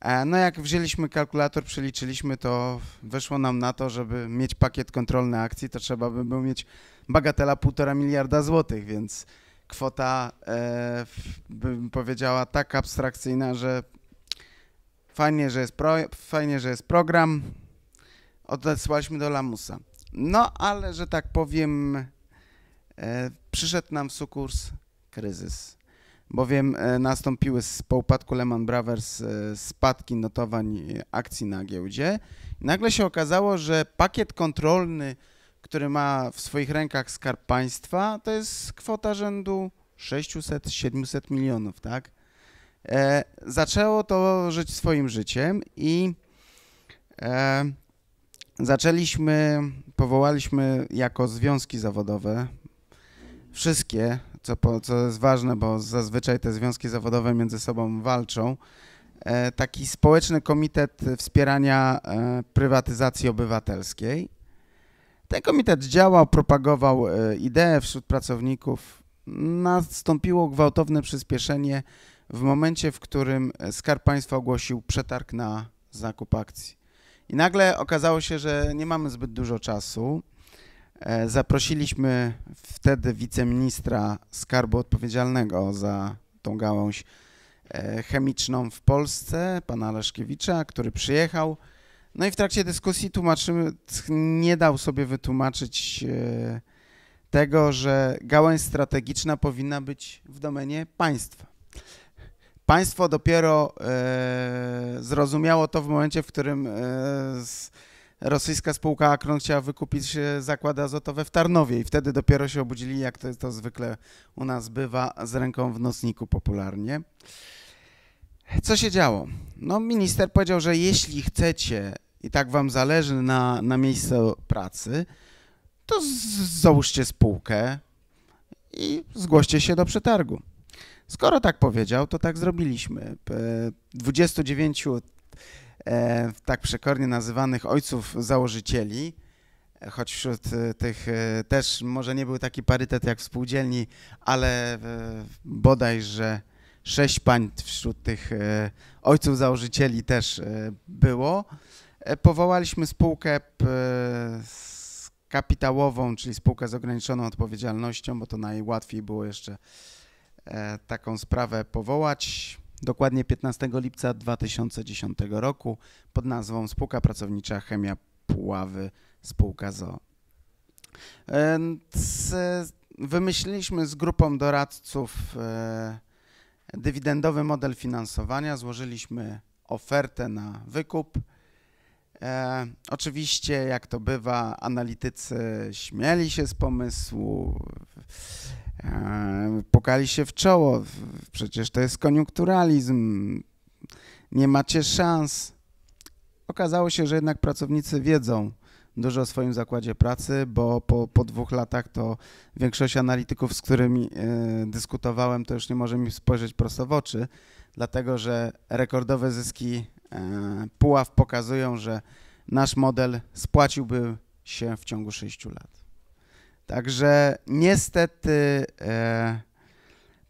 Speaker 3: E, no jak wzięliśmy kalkulator, przeliczyliśmy, to wyszło nam na to, żeby mieć pakiet kontrolny akcji, to trzeba by było mieć bagatela półtora miliarda złotych, więc kwota e, bym powiedziała tak abstrakcyjna, że fajnie, że jest, pro, fajnie, że jest program, odesłaliśmy do lamusa. No, ale że tak powiem, e, przyszedł nam w sukurs kryzys, bowiem e, nastąpiły z, po upadku Lehman Brothers e, spadki notowań akcji na giełdzie. Nagle się okazało, że pakiet kontrolny, który ma w swoich rękach Skarb Państwa, to jest kwota rzędu 600-700 milionów, tak? E, zaczęło to żyć swoim życiem i e, zaczęliśmy, powołaliśmy jako związki zawodowe wszystkie, co, po, co jest ważne, bo zazwyczaj te związki zawodowe między sobą walczą, e, taki społeczny komitet wspierania e, prywatyzacji obywatelskiej. Ten komitet działał, propagował e, idee wśród pracowników. Nastąpiło gwałtowne przyspieszenie w momencie, w którym Skarb Państwa ogłosił przetarg na zakup akcji. I nagle okazało się, że nie mamy zbyt dużo czasu. E, zaprosiliśmy wtedy wiceministra skarbu odpowiedzialnego za tą gałąź e, chemiczną w Polsce, pana Leszkiewicza, który przyjechał. No i w trakcie dyskusji tłumaczymy, nie dał sobie wytłumaczyć e, tego, że gałąź strategiczna powinna być w domenie państwa. Państwo dopiero e, zrozumiało to w momencie, w którym e, z, rosyjska spółka Akron chciała wykupić e, zakłady azotowe w Tarnowie i wtedy dopiero się obudzili, jak to, to zwykle u nas bywa, z ręką w nocniku popularnie. Co się działo? No, minister powiedział, że jeśli chcecie i tak wam zależy na, na miejscu pracy, to z, załóżcie spółkę i zgłoście się do przetargu. Skoro tak powiedział, to tak zrobiliśmy. 29 e, tak przekornie nazywanych ojców założycieli, choć wśród e, tych e, też może nie był taki parytet jak w spółdzielni, ale bodajże sześć pań wśród tych ojców założycieli też było. Powołaliśmy spółkę kapitałową, czyli spółkę z ograniczoną odpowiedzialnością, bo to najłatwiej było jeszcze E, taką sprawę powołać. Dokładnie 15 lipca 2010 roku pod nazwą Spółka Pracownicza Chemia Puławy Spółka ZO. E, wymyśliliśmy z grupą doradców e, dywidendowy model finansowania, złożyliśmy ofertę na wykup. E, oczywiście, jak to bywa, analitycy śmieli się z pomysłu. Eee, pukali się w czoło, przecież to jest koniunkturalizm, nie macie szans. Okazało się, że jednak pracownicy wiedzą dużo o swoim zakładzie pracy, bo po, po dwóch latach to większość analityków, z którymi e, dyskutowałem, to już nie może mi spojrzeć prosto w oczy, dlatego że rekordowe zyski e, Puław pokazują, że nasz model spłaciłby się w ciągu 6 lat. Także niestety e,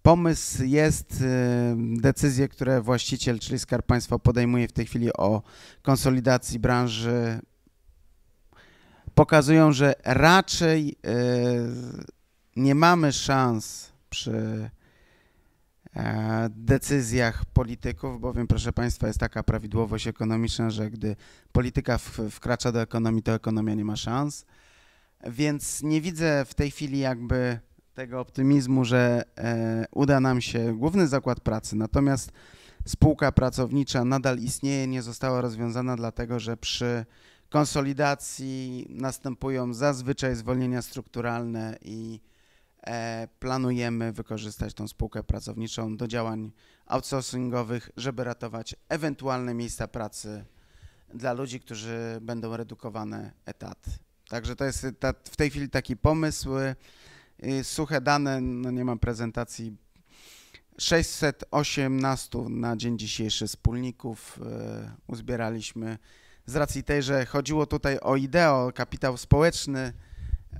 Speaker 3: pomysł jest, e, decyzje, które właściciel, czyli Skarb Państwa podejmuje w tej chwili o konsolidacji branży, pokazują, że raczej e, nie mamy szans przy e, decyzjach polityków, bowiem, proszę Państwa, jest taka prawidłowość ekonomiczna, że gdy polityka wkracza do ekonomii, to ekonomia nie ma szans. Więc nie widzę w tej chwili jakby tego optymizmu, że e, uda nam się główny zakład pracy. Natomiast spółka pracownicza nadal istnieje, nie została rozwiązana, dlatego że przy konsolidacji następują zazwyczaj zwolnienia strukturalne i e, planujemy wykorzystać tą spółkę pracowniczą do działań outsourcingowych, żeby ratować ewentualne miejsca pracy dla ludzi, którzy będą redukowane etat Także to jest ta, w tej chwili taki pomysł. Y, suche dane, no nie mam prezentacji. 618 na dzień dzisiejszy wspólników y, uzbieraliśmy. Z racji tej, że chodziło tutaj o ideo, kapitał społeczny, y,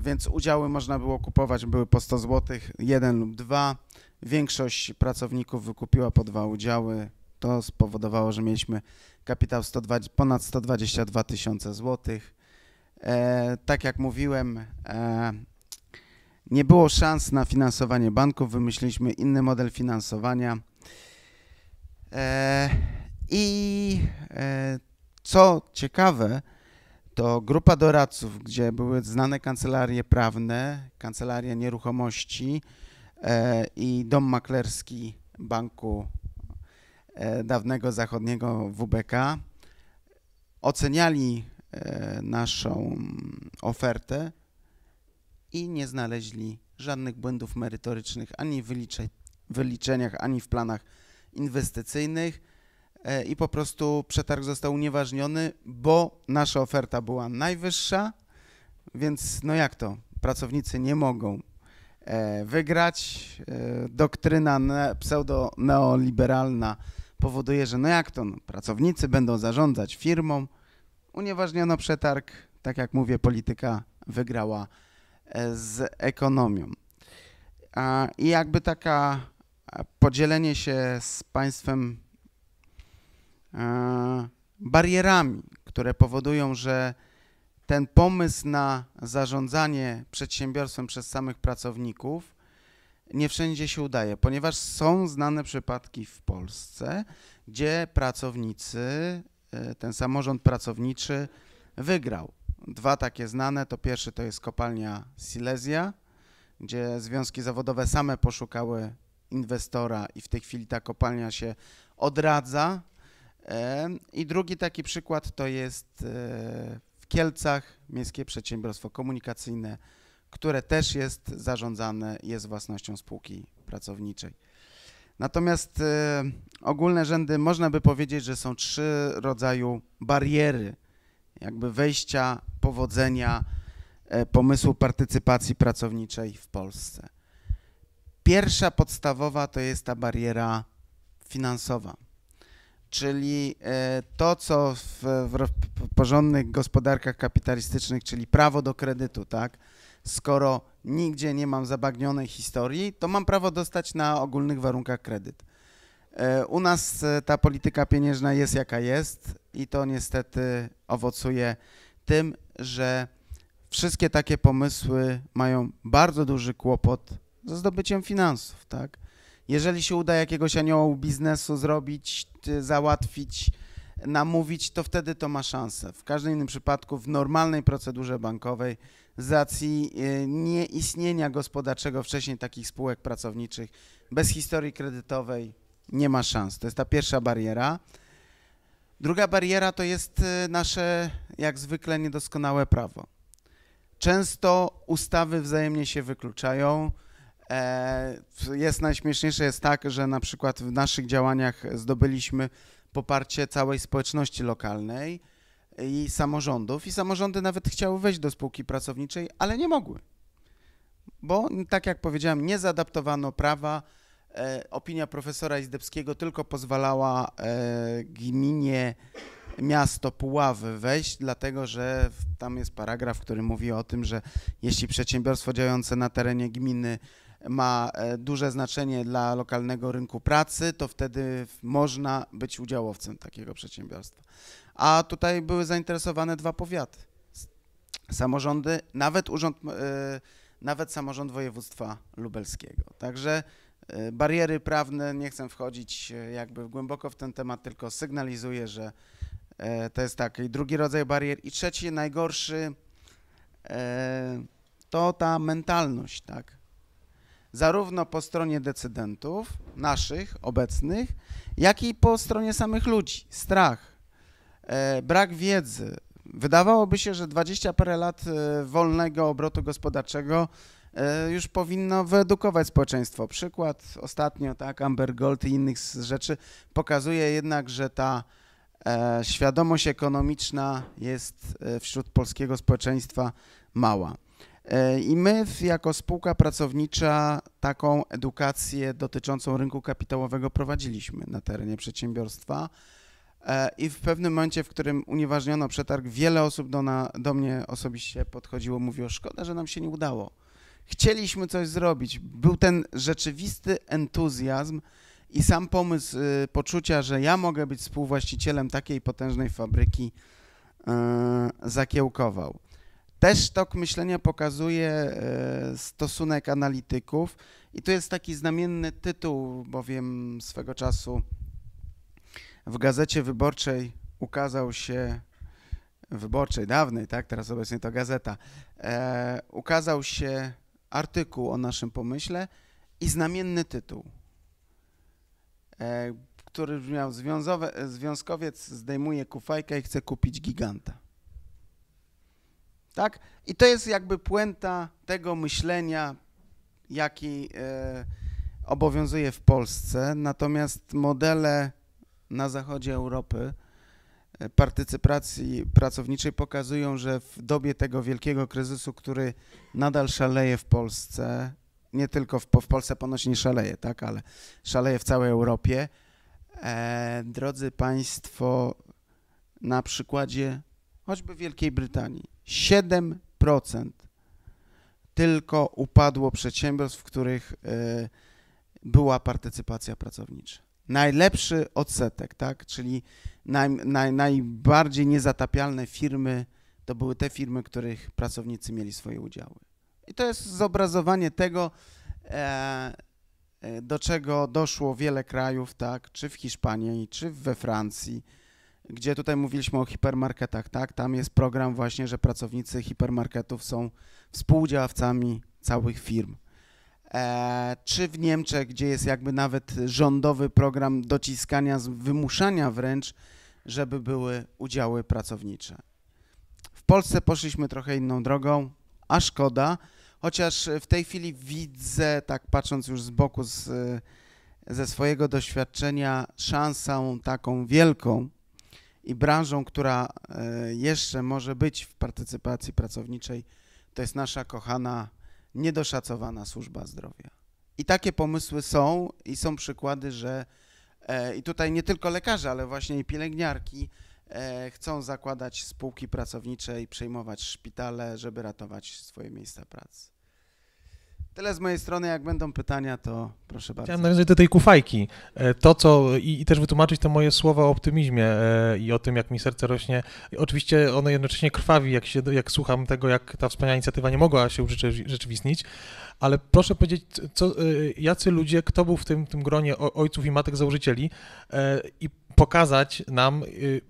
Speaker 3: więc udziały można było kupować, były po 100 zł, jeden lub dwa. Większość pracowników wykupiła po dwa udziały. To spowodowało, że mieliśmy kapitał 120, ponad 122 tysiące złotych. E, tak jak mówiłem, e, nie było szans na finansowanie banków, wymyśliliśmy inny model finansowania. E, I co ciekawe, to grupa doradców, gdzie były znane kancelarie prawne, kancelaria nieruchomości i dom maklerski banku dawnego zachodniego WBK, oceniali E, naszą ofertę i nie znaleźli żadnych błędów merytorycznych ani w wyliczeniach, ani w planach inwestycyjnych e, i po prostu przetarg został unieważniony, bo nasza oferta była najwyższa, więc no jak to, pracownicy nie mogą e, wygrać. Doktryna pseudo-neoliberalna powoduje, że no jak to, no, pracownicy będą zarządzać firmą, unieważniono przetarg. Tak jak mówię, polityka wygrała e, z ekonomią. I jakby taka podzielenie się z państwem barierami, które powodują, że ten pomysł na zarządzanie przedsiębiorstwem przez samych pracowników nie wszędzie się udaje, ponieważ są znane przypadki w Polsce, gdzie pracownicy E, ten samorząd pracowniczy wygrał. Dwa takie znane, to pierwszy to jest kopalnia Silesia, gdzie związki zawodowe same poszukały inwestora i w tej chwili ta kopalnia się odradza. E, I drugi taki przykład to jest e, w Kielcach Miejskie Przedsiębiorstwo Komunikacyjne, które też jest zarządzane, jest własnością spółki pracowniczej. Natomiast e, ogólne rzędy można by powiedzieć, że są trzy rodzaju bariery, jakby wejścia, powodzenia e, pomysłu partycypacji pracowniczej w Polsce. Pierwsza podstawowa to jest ta bariera finansowa, czyli e, to, co w, w porządnych gospodarkach kapitalistycznych, czyli prawo do kredytu, tak? Skoro nigdzie nie mam zabagnionej historii, to mam prawo dostać na ogólnych warunkach kredyt. E, u nas e, ta polityka pieniężna jest jaka jest i to niestety owocuje tym, że wszystkie takie pomysły mają bardzo duży kłopot ze zdobyciem finansów, tak? Jeżeli się uda jakiegoś anioła biznesu zrobić, załatwić, namówić, to wtedy to ma szansę. W każdym innym przypadku w normalnej procedurze bankowej z racji e, nieistnienia gospodarczego wcześniej takich spółek pracowniczych bez historii kredytowej nie ma szans. To jest ta pierwsza bariera. Druga bariera to jest e, nasze, jak zwykle, niedoskonałe prawo. Często ustawy wzajemnie się wykluczają. E, jest najśmieszniejsze jest tak, że na przykład w naszych działaniach zdobyliśmy poparcie całej społeczności lokalnej, i samorządów i samorządy nawet chciały wejść do spółki pracowniczej, ale nie mogły. Bo tak jak powiedziałem, nie zaadaptowano prawa. E, opinia profesora Izdebskiego tylko pozwalała e, gminie miasto Puławy wejść, dlatego że tam jest paragraf, który mówi o tym, że jeśli przedsiębiorstwo działające na terenie gminy ma e, duże znaczenie dla lokalnego rynku pracy, to wtedy można być udziałowcem takiego przedsiębiorstwa a tutaj były zainteresowane dwa powiaty. Samorządy, nawet urząd, e, nawet samorząd województwa lubelskiego. Także e, bariery prawne, nie chcę wchodzić e, jakby głęboko w ten temat, tylko sygnalizuję, że to jest taki drugi rodzaj barier. I trzeci, najgorszy, to ta mentalność, tak? Zarówno po stronie decydentów, naszych, obecnych, jak i po stronie samych ludzi. Strach. E, brak wiedzy. Wydawałoby się, że 20 parę lat e, wolnego obrotu gospodarczego e, już powinno wyedukować społeczeństwo. Przykład ostatnio, tak, Amber Gold i innych rzeczy pokazuje jednak, że ta świadomość ekonomiczna jest wśród polskiego społeczeństwa mała. I my jako spółka pracownicza taką edukację dotyczącą rynku kapitałowego prowadziliśmy na terenie przedsiębiorstwa. E, I w pewnym momencie, w którym unieważniono przetarg, wiele osób do, na, do mnie osobiście podchodziło, mówiło, szkoda, że nam się nie udało. Chcieliśmy coś zrobić. Był ten rzeczywisty entuzjazm i sam pomysł y, poczucia, że ja mogę być współwłaścicielem takiej potężnej fabryki, y, zakiełkował. Też tok myślenia pokazuje y, stosunek analityków i tu jest taki znamienny tytuł, bowiem swego czasu w gazecie wyborczej ukazał się wyborczej, dawnej, tak, teraz obecnie to gazeta, e, ukazał się artykuł o naszym pomyśle i znamienny tytuł, e, który brzmiał Związkowiec zdejmuje kufajkę i chce kupić giganta. Tak? I to jest jakby puenta tego myślenia, jaki e, obowiązuje w Polsce, natomiast modele na zachodzie Europy e, partycypacji pracowniczej pokazują, że w dobie tego wielkiego kryzysu, który nadal szaleje w Polsce, nie tylko w, w Polsce ponoć nie szaleje, tak, ale szaleje w całej Europie. E, drodzy Państwo, na przykładzie choćby Wielkiej Brytanii 7% tylko upadło przedsiębiorstw, w których e, była partycypacja pracownicza najlepszy odsetek, tak? Czyli naj, naj, najbardziej niezatapialne firmy to były te firmy, których pracownicy mieli swoje udziały. I to jest zobrazowanie tego, e, e, do czego doszło wiele krajów, tak? Czy w Hiszpanii, czy we Francji, gdzie tutaj mówiliśmy o hipermarketach, tak? Tam jest program właśnie, że pracownicy hipermarketów są współudziałowcami całych firm. E, czy w Niemczech, gdzie jest jakby nawet rządowy program dociskania, wymuszania wręcz, żeby były udziały pracownicze. W Polsce poszliśmy trochę inną drogą, a szkoda, chociaż w tej chwili widzę, tak patrząc już z boku, z, ze swojego doświadczenia, szansę taką wielką i branżą, która e, jeszcze może być w partycypacji pracowniczej, to jest nasza kochana niedoszacowana służba zdrowia. I takie pomysły są i są przykłady, że e, i tutaj nie tylko lekarze, ale właśnie i pielęgniarki e, chcą zakładać spółki pracownicze i przejmować szpitale, żeby ratować swoje miejsca pracy. Tyle z mojej strony, jak będą pytania, to proszę bardzo. Chciałem nawiązać do tej
Speaker 2: kufajki. E, to, co i, i, też wytłumaczyć te moje słowa o optymizmie e, i o tym, jak mi serce rośnie. Oczywiście ono jednocześnie krwawi, jak, się, jak słucham tego, jak ta wspaniała inicjatywa nie mogła się urzeczywistnić, ale proszę powiedzieć, co, e, jacy ludzie, kto był w tym, tym gronie ojców i matek założycieli i pokazać nam, y,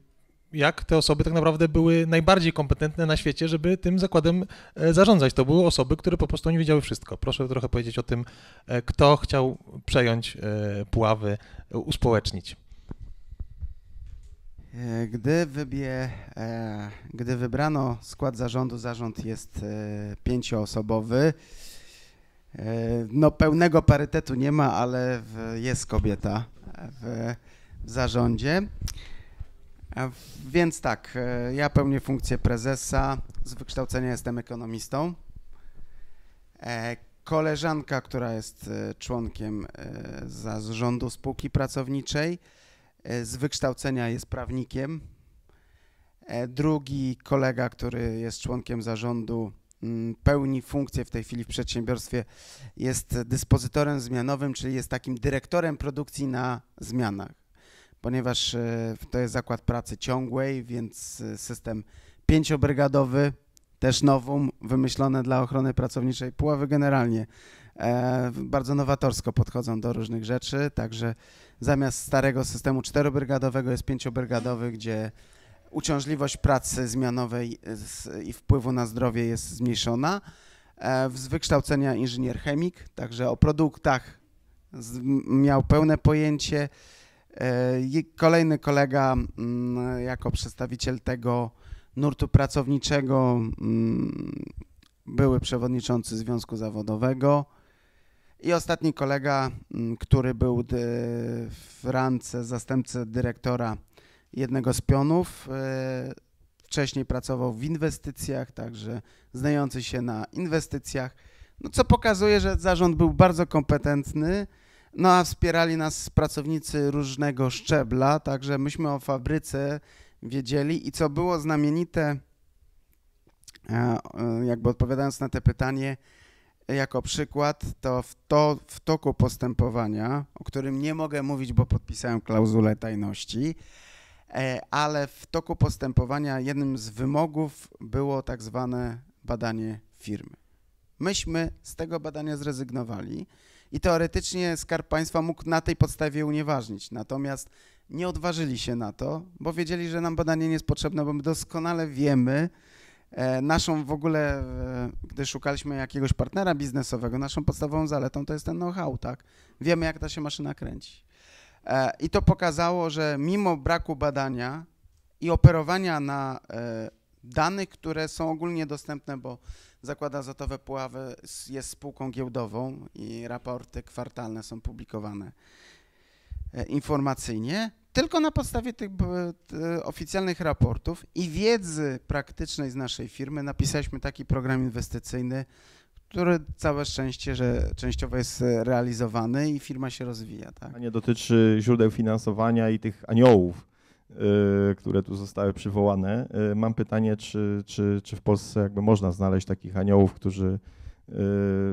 Speaker 2: jak te osoby tak naprawdę były najbardziej kompetentne na świecie, żeby tym zakładem e, zarządzać. To były osoby, które po prostu nie wiedziały wszystko. Proszę trochę powiedzieć o tym, e, kto chciał przejąć e, puławy, uspołecznić. Gdy, wybie, gdy wybrano skład
Speaker 3: zarządu, zarząd jest pięcioosobowy. No, pełnego parytetu nie ma, ale jest kobieta w zarządzie. Więc tak, e, ja pełnię funkcję prezesa, z wykształcenia jestem ekonomistą. E, koleżanka, która jest e, członkiem zarządu spółki pracowniczej, z wykształcenia jest prawnikiem. Drugi kolega, który jest członkiem zarządu, mm, pełni funkcję w tej chwili w przedsiębiorstwie, jest dyspozytorem zmianowym, czyli jest takim dyrektorem produkcji na zmianach ponieważ e, to jest zakład pracy ciągłej, więc e, system pięciobrygadowy, też nową wymyślone dla ochrony pracowniczej. Puławy generalnie e, bardzo nowatorsko podchodzą do różnych rzeczy, także zamiast starego systemu czterobrygadowego jest pięciobrygadowy, gdzie uciążliwość pracy zmianowej i wpływu na zdrowie jest zmniejszona. Z wykształcenia inżynier chemik, także o produktach miał pełne pojęcie, E, kolejny kolega, mm, jako przedstawiciel tego nurtu pracowniczego, mm, były przewodniczący Związku Zawodowego. I ostatni kolega, mm, który był e, w rance zastępcy dyrektora jednego z pionów, e, wcześniej pracował w inwestycjach, także znający się na inwestycjach, no co pokazuje, że zarząd był bardzo kompetentny no a wspierali nas pracownicy różnego szczebla, także myśmy o fabryce wiedzieli i co było znamienite, e, e, jakby odpowiadając na te pytanie, jako przykład, to w, to w toku postępowania, o którym nie mogę mówić, bo podpisałem klauzulę tajności, e, ale w toku postępowania jednym z wymogów było tak zwane badanie firmy. Myśmy z tego badania zrezygnowali i teoretycznie Skarb Państwa mógł na tej podstawie unieważnić. Natomiast nie odważyli się na to, bo wiedzieli, że nam badanie nie jest potrzebne, bo my doskonale wiemy, e, Naszą w ogóle, e, gdy szukaliśmy jakiegoś partnera biznesowego, naszą podstawową zaletą to jest ten know-how, tak? Wiemy, jak ta się maszyna kręci. E, I to pokazało, że mimo braku badania i operowania na danych, które są ogólnie dostępne, bo Zakład Azotowy Puławy jest spółką giełdową i raporty kwartalne są publikowane e, informacyjnie. Tylko na podstawie tych oficjalnych raportów i wiedzy praktycznej z naszej firmy napisaliśmy taki program inwestycyjny, który całe szczęście, że częściowo jest e, realizowany i firma się rozwija.
Speaker 1: Tak? A nie dotyczy źródeł finansowania i tych aniołów, Y, które tu zostały przywołane. Y, mam pytanie, czy, czy, czy w Polsce jakby można znaleźć takich aniołów, którzy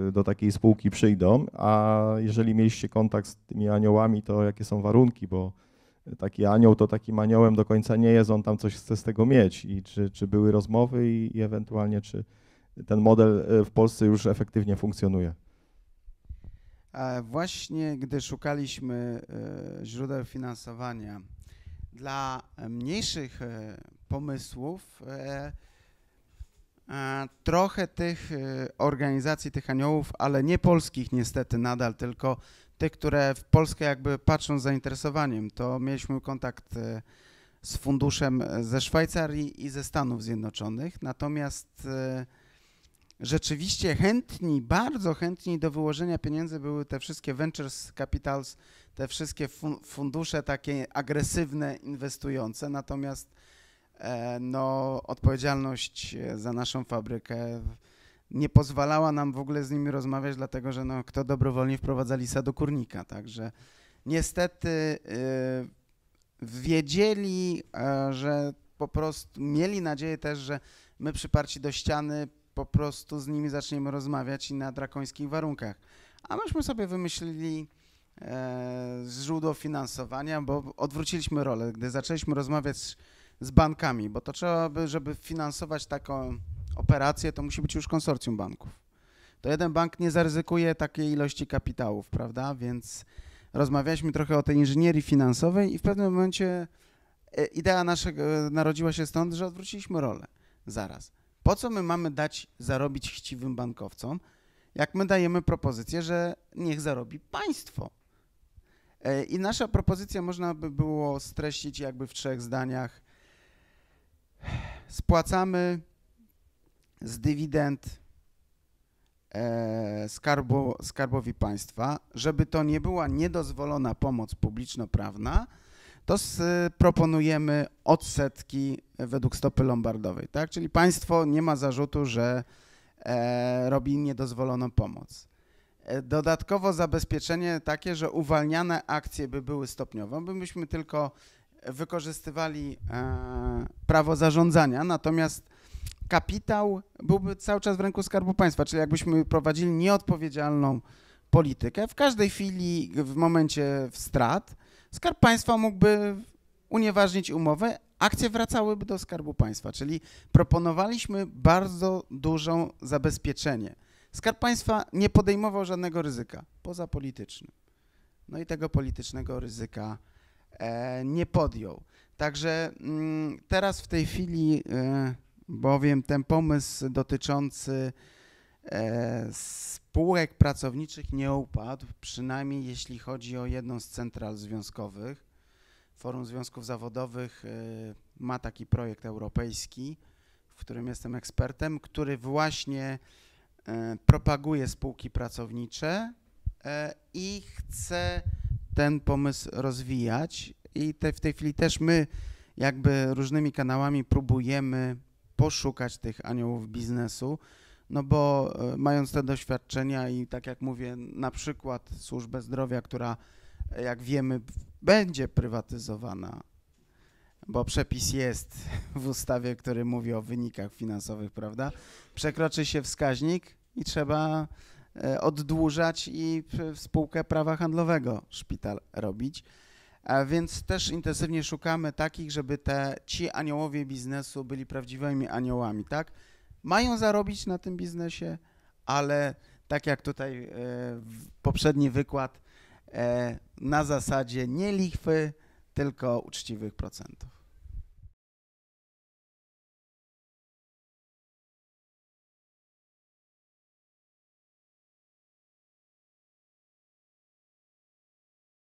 Speaker 1: y, do takiej spółki przyjdą, a jeżeli mieliście kontakt z tymi aniołami, to jakie są warunki, bo taki anioł to takim aniołem do końca nie jest, on tam coś chce z tego mieć i czy, czy były rozmowy i, i ewentualnie czy ten model w Polsce już efektywnie funkcjonuje?
Speaker 3: A właśnie gdy szukaliśmy źródeł finansowania dla e, mniejszych e, pomysłów e, trochę tych organizacji, tych aniołów, ale nie polskich niestety nadal, tylko tych, które w Polskę jakby patrzą z zainteresowaniem. To mieliśmy kontakt z funduszem ze Szwajcarii i ze Stanów Zjednoczonych, natomiast rzeczywiście chętni, bardzo chętni do wyłożenia pieniędzy były te wszystkie ventures capitals, te wszystkie fundusze takie agresywne, inwestujące, natomiast e, no, odpowiedzialność e, za naszą fabrykę nie pozwalała nam w ogóle z nimi rozmawiać, dlatego że no, kto dobrowolnie wprowadza lisa do kurnika. Także niestety yy, wiedzieli, yy, że po prostu mieli nadzieję też, że my przyparci do ściany po prostu z nimi zaczniemy rozmawiać i na drakońskich warunkach. A myśmy sobie wymyślili e, źródło finansowania, bo odwróciliśmy rolę, gdy zaczęliśmy rozmawiać z bankami, bo to trzeba by, żeby finansować taką operację, to musi być już konsorcjum banków. To jeden bank nie zaryzykuje takiej ilości kapitałów, prawda? Więc rozmawialiśmy trochę o tej inżynierii finansowej i w pewnym momencie e, idea naszego narodziła się stąd, że odwróciliśmy rolę zaraz. Po co my mamy dać zarobić chciwym bankowcom, jak my dajemy propozycję, że niech zarobi państwo? E, I nasza propozycja można by było streścić jakby w trzech zdaniach. Spłacamy z dywidend e, skarbu, skarbowi państwa, żeby to nie była niedozwolona pomoc publiczno-prawna, to y, proponujemy odsetki według stopy lombardowej, tak? Czyli państwo nie ma zarzutu, że e, robi niedozwoloną pomoc. E, dodatkowo zabezpieczenie takie, że uwalniane akcje by były stopniowo, byśmy tylko wykorzystywali e, prawo zarządzania, natomiast kapitał byłby cały czas w ręku Skarbu Państwa, czyli jakbyśmy prowadzili nieodpowiedzialną politykę, w każdej chwili, w momencie w strat, Skarb Państwa mógłby unieważnić umowę, akcje wracałyby do Skarbu Państwa, czyli proponowaliśmy bardzo dużą zabezpieczenie. Skarb Państwa nie podejmował żadnego ryzyka, poza politycznym. No i tego politycznego ryzyka e, nie podjął. Także mm, teraz w tej chwili, e, bowiem ten pomysł dotyczący E, spółek pracowniczych nie upadł, przynajmniej jeśli chodzi o jedną z central związkowych. Forum Związków Zawodowych e, ma taki projekt europejski, w którym jestem ekspertem, który właśnie e, propaguje spółki pracownicze i chce ten pomysł rozwijać. I te, w tej chwili też my, jakby różnymi kanałami, próbujemy poszukać tych aniołów biznesu no bo e, mając te doświadczenia i tak jak mówię, na przykład służbę zdrowia, która e, jak wiemy będzie prywatyzowana, bo przepis jest w ustawie, który mówi o wynikach finansowych, prawda? Przekroczy się wskaźnik i trzeba e, oddłużać i spółkę prawa handlowego szpital robić. A więc też intensywnie szukamy takich, żeby te, ci aniołowie biznesu byli prawdziwymi aniołami, tak? mają zarobić na tym biznesie, ale tak jak tutaj e, poprzedni wykład, e, na zasadzie nie lichwy, tylko uczciwych
Speaker 1: procentów.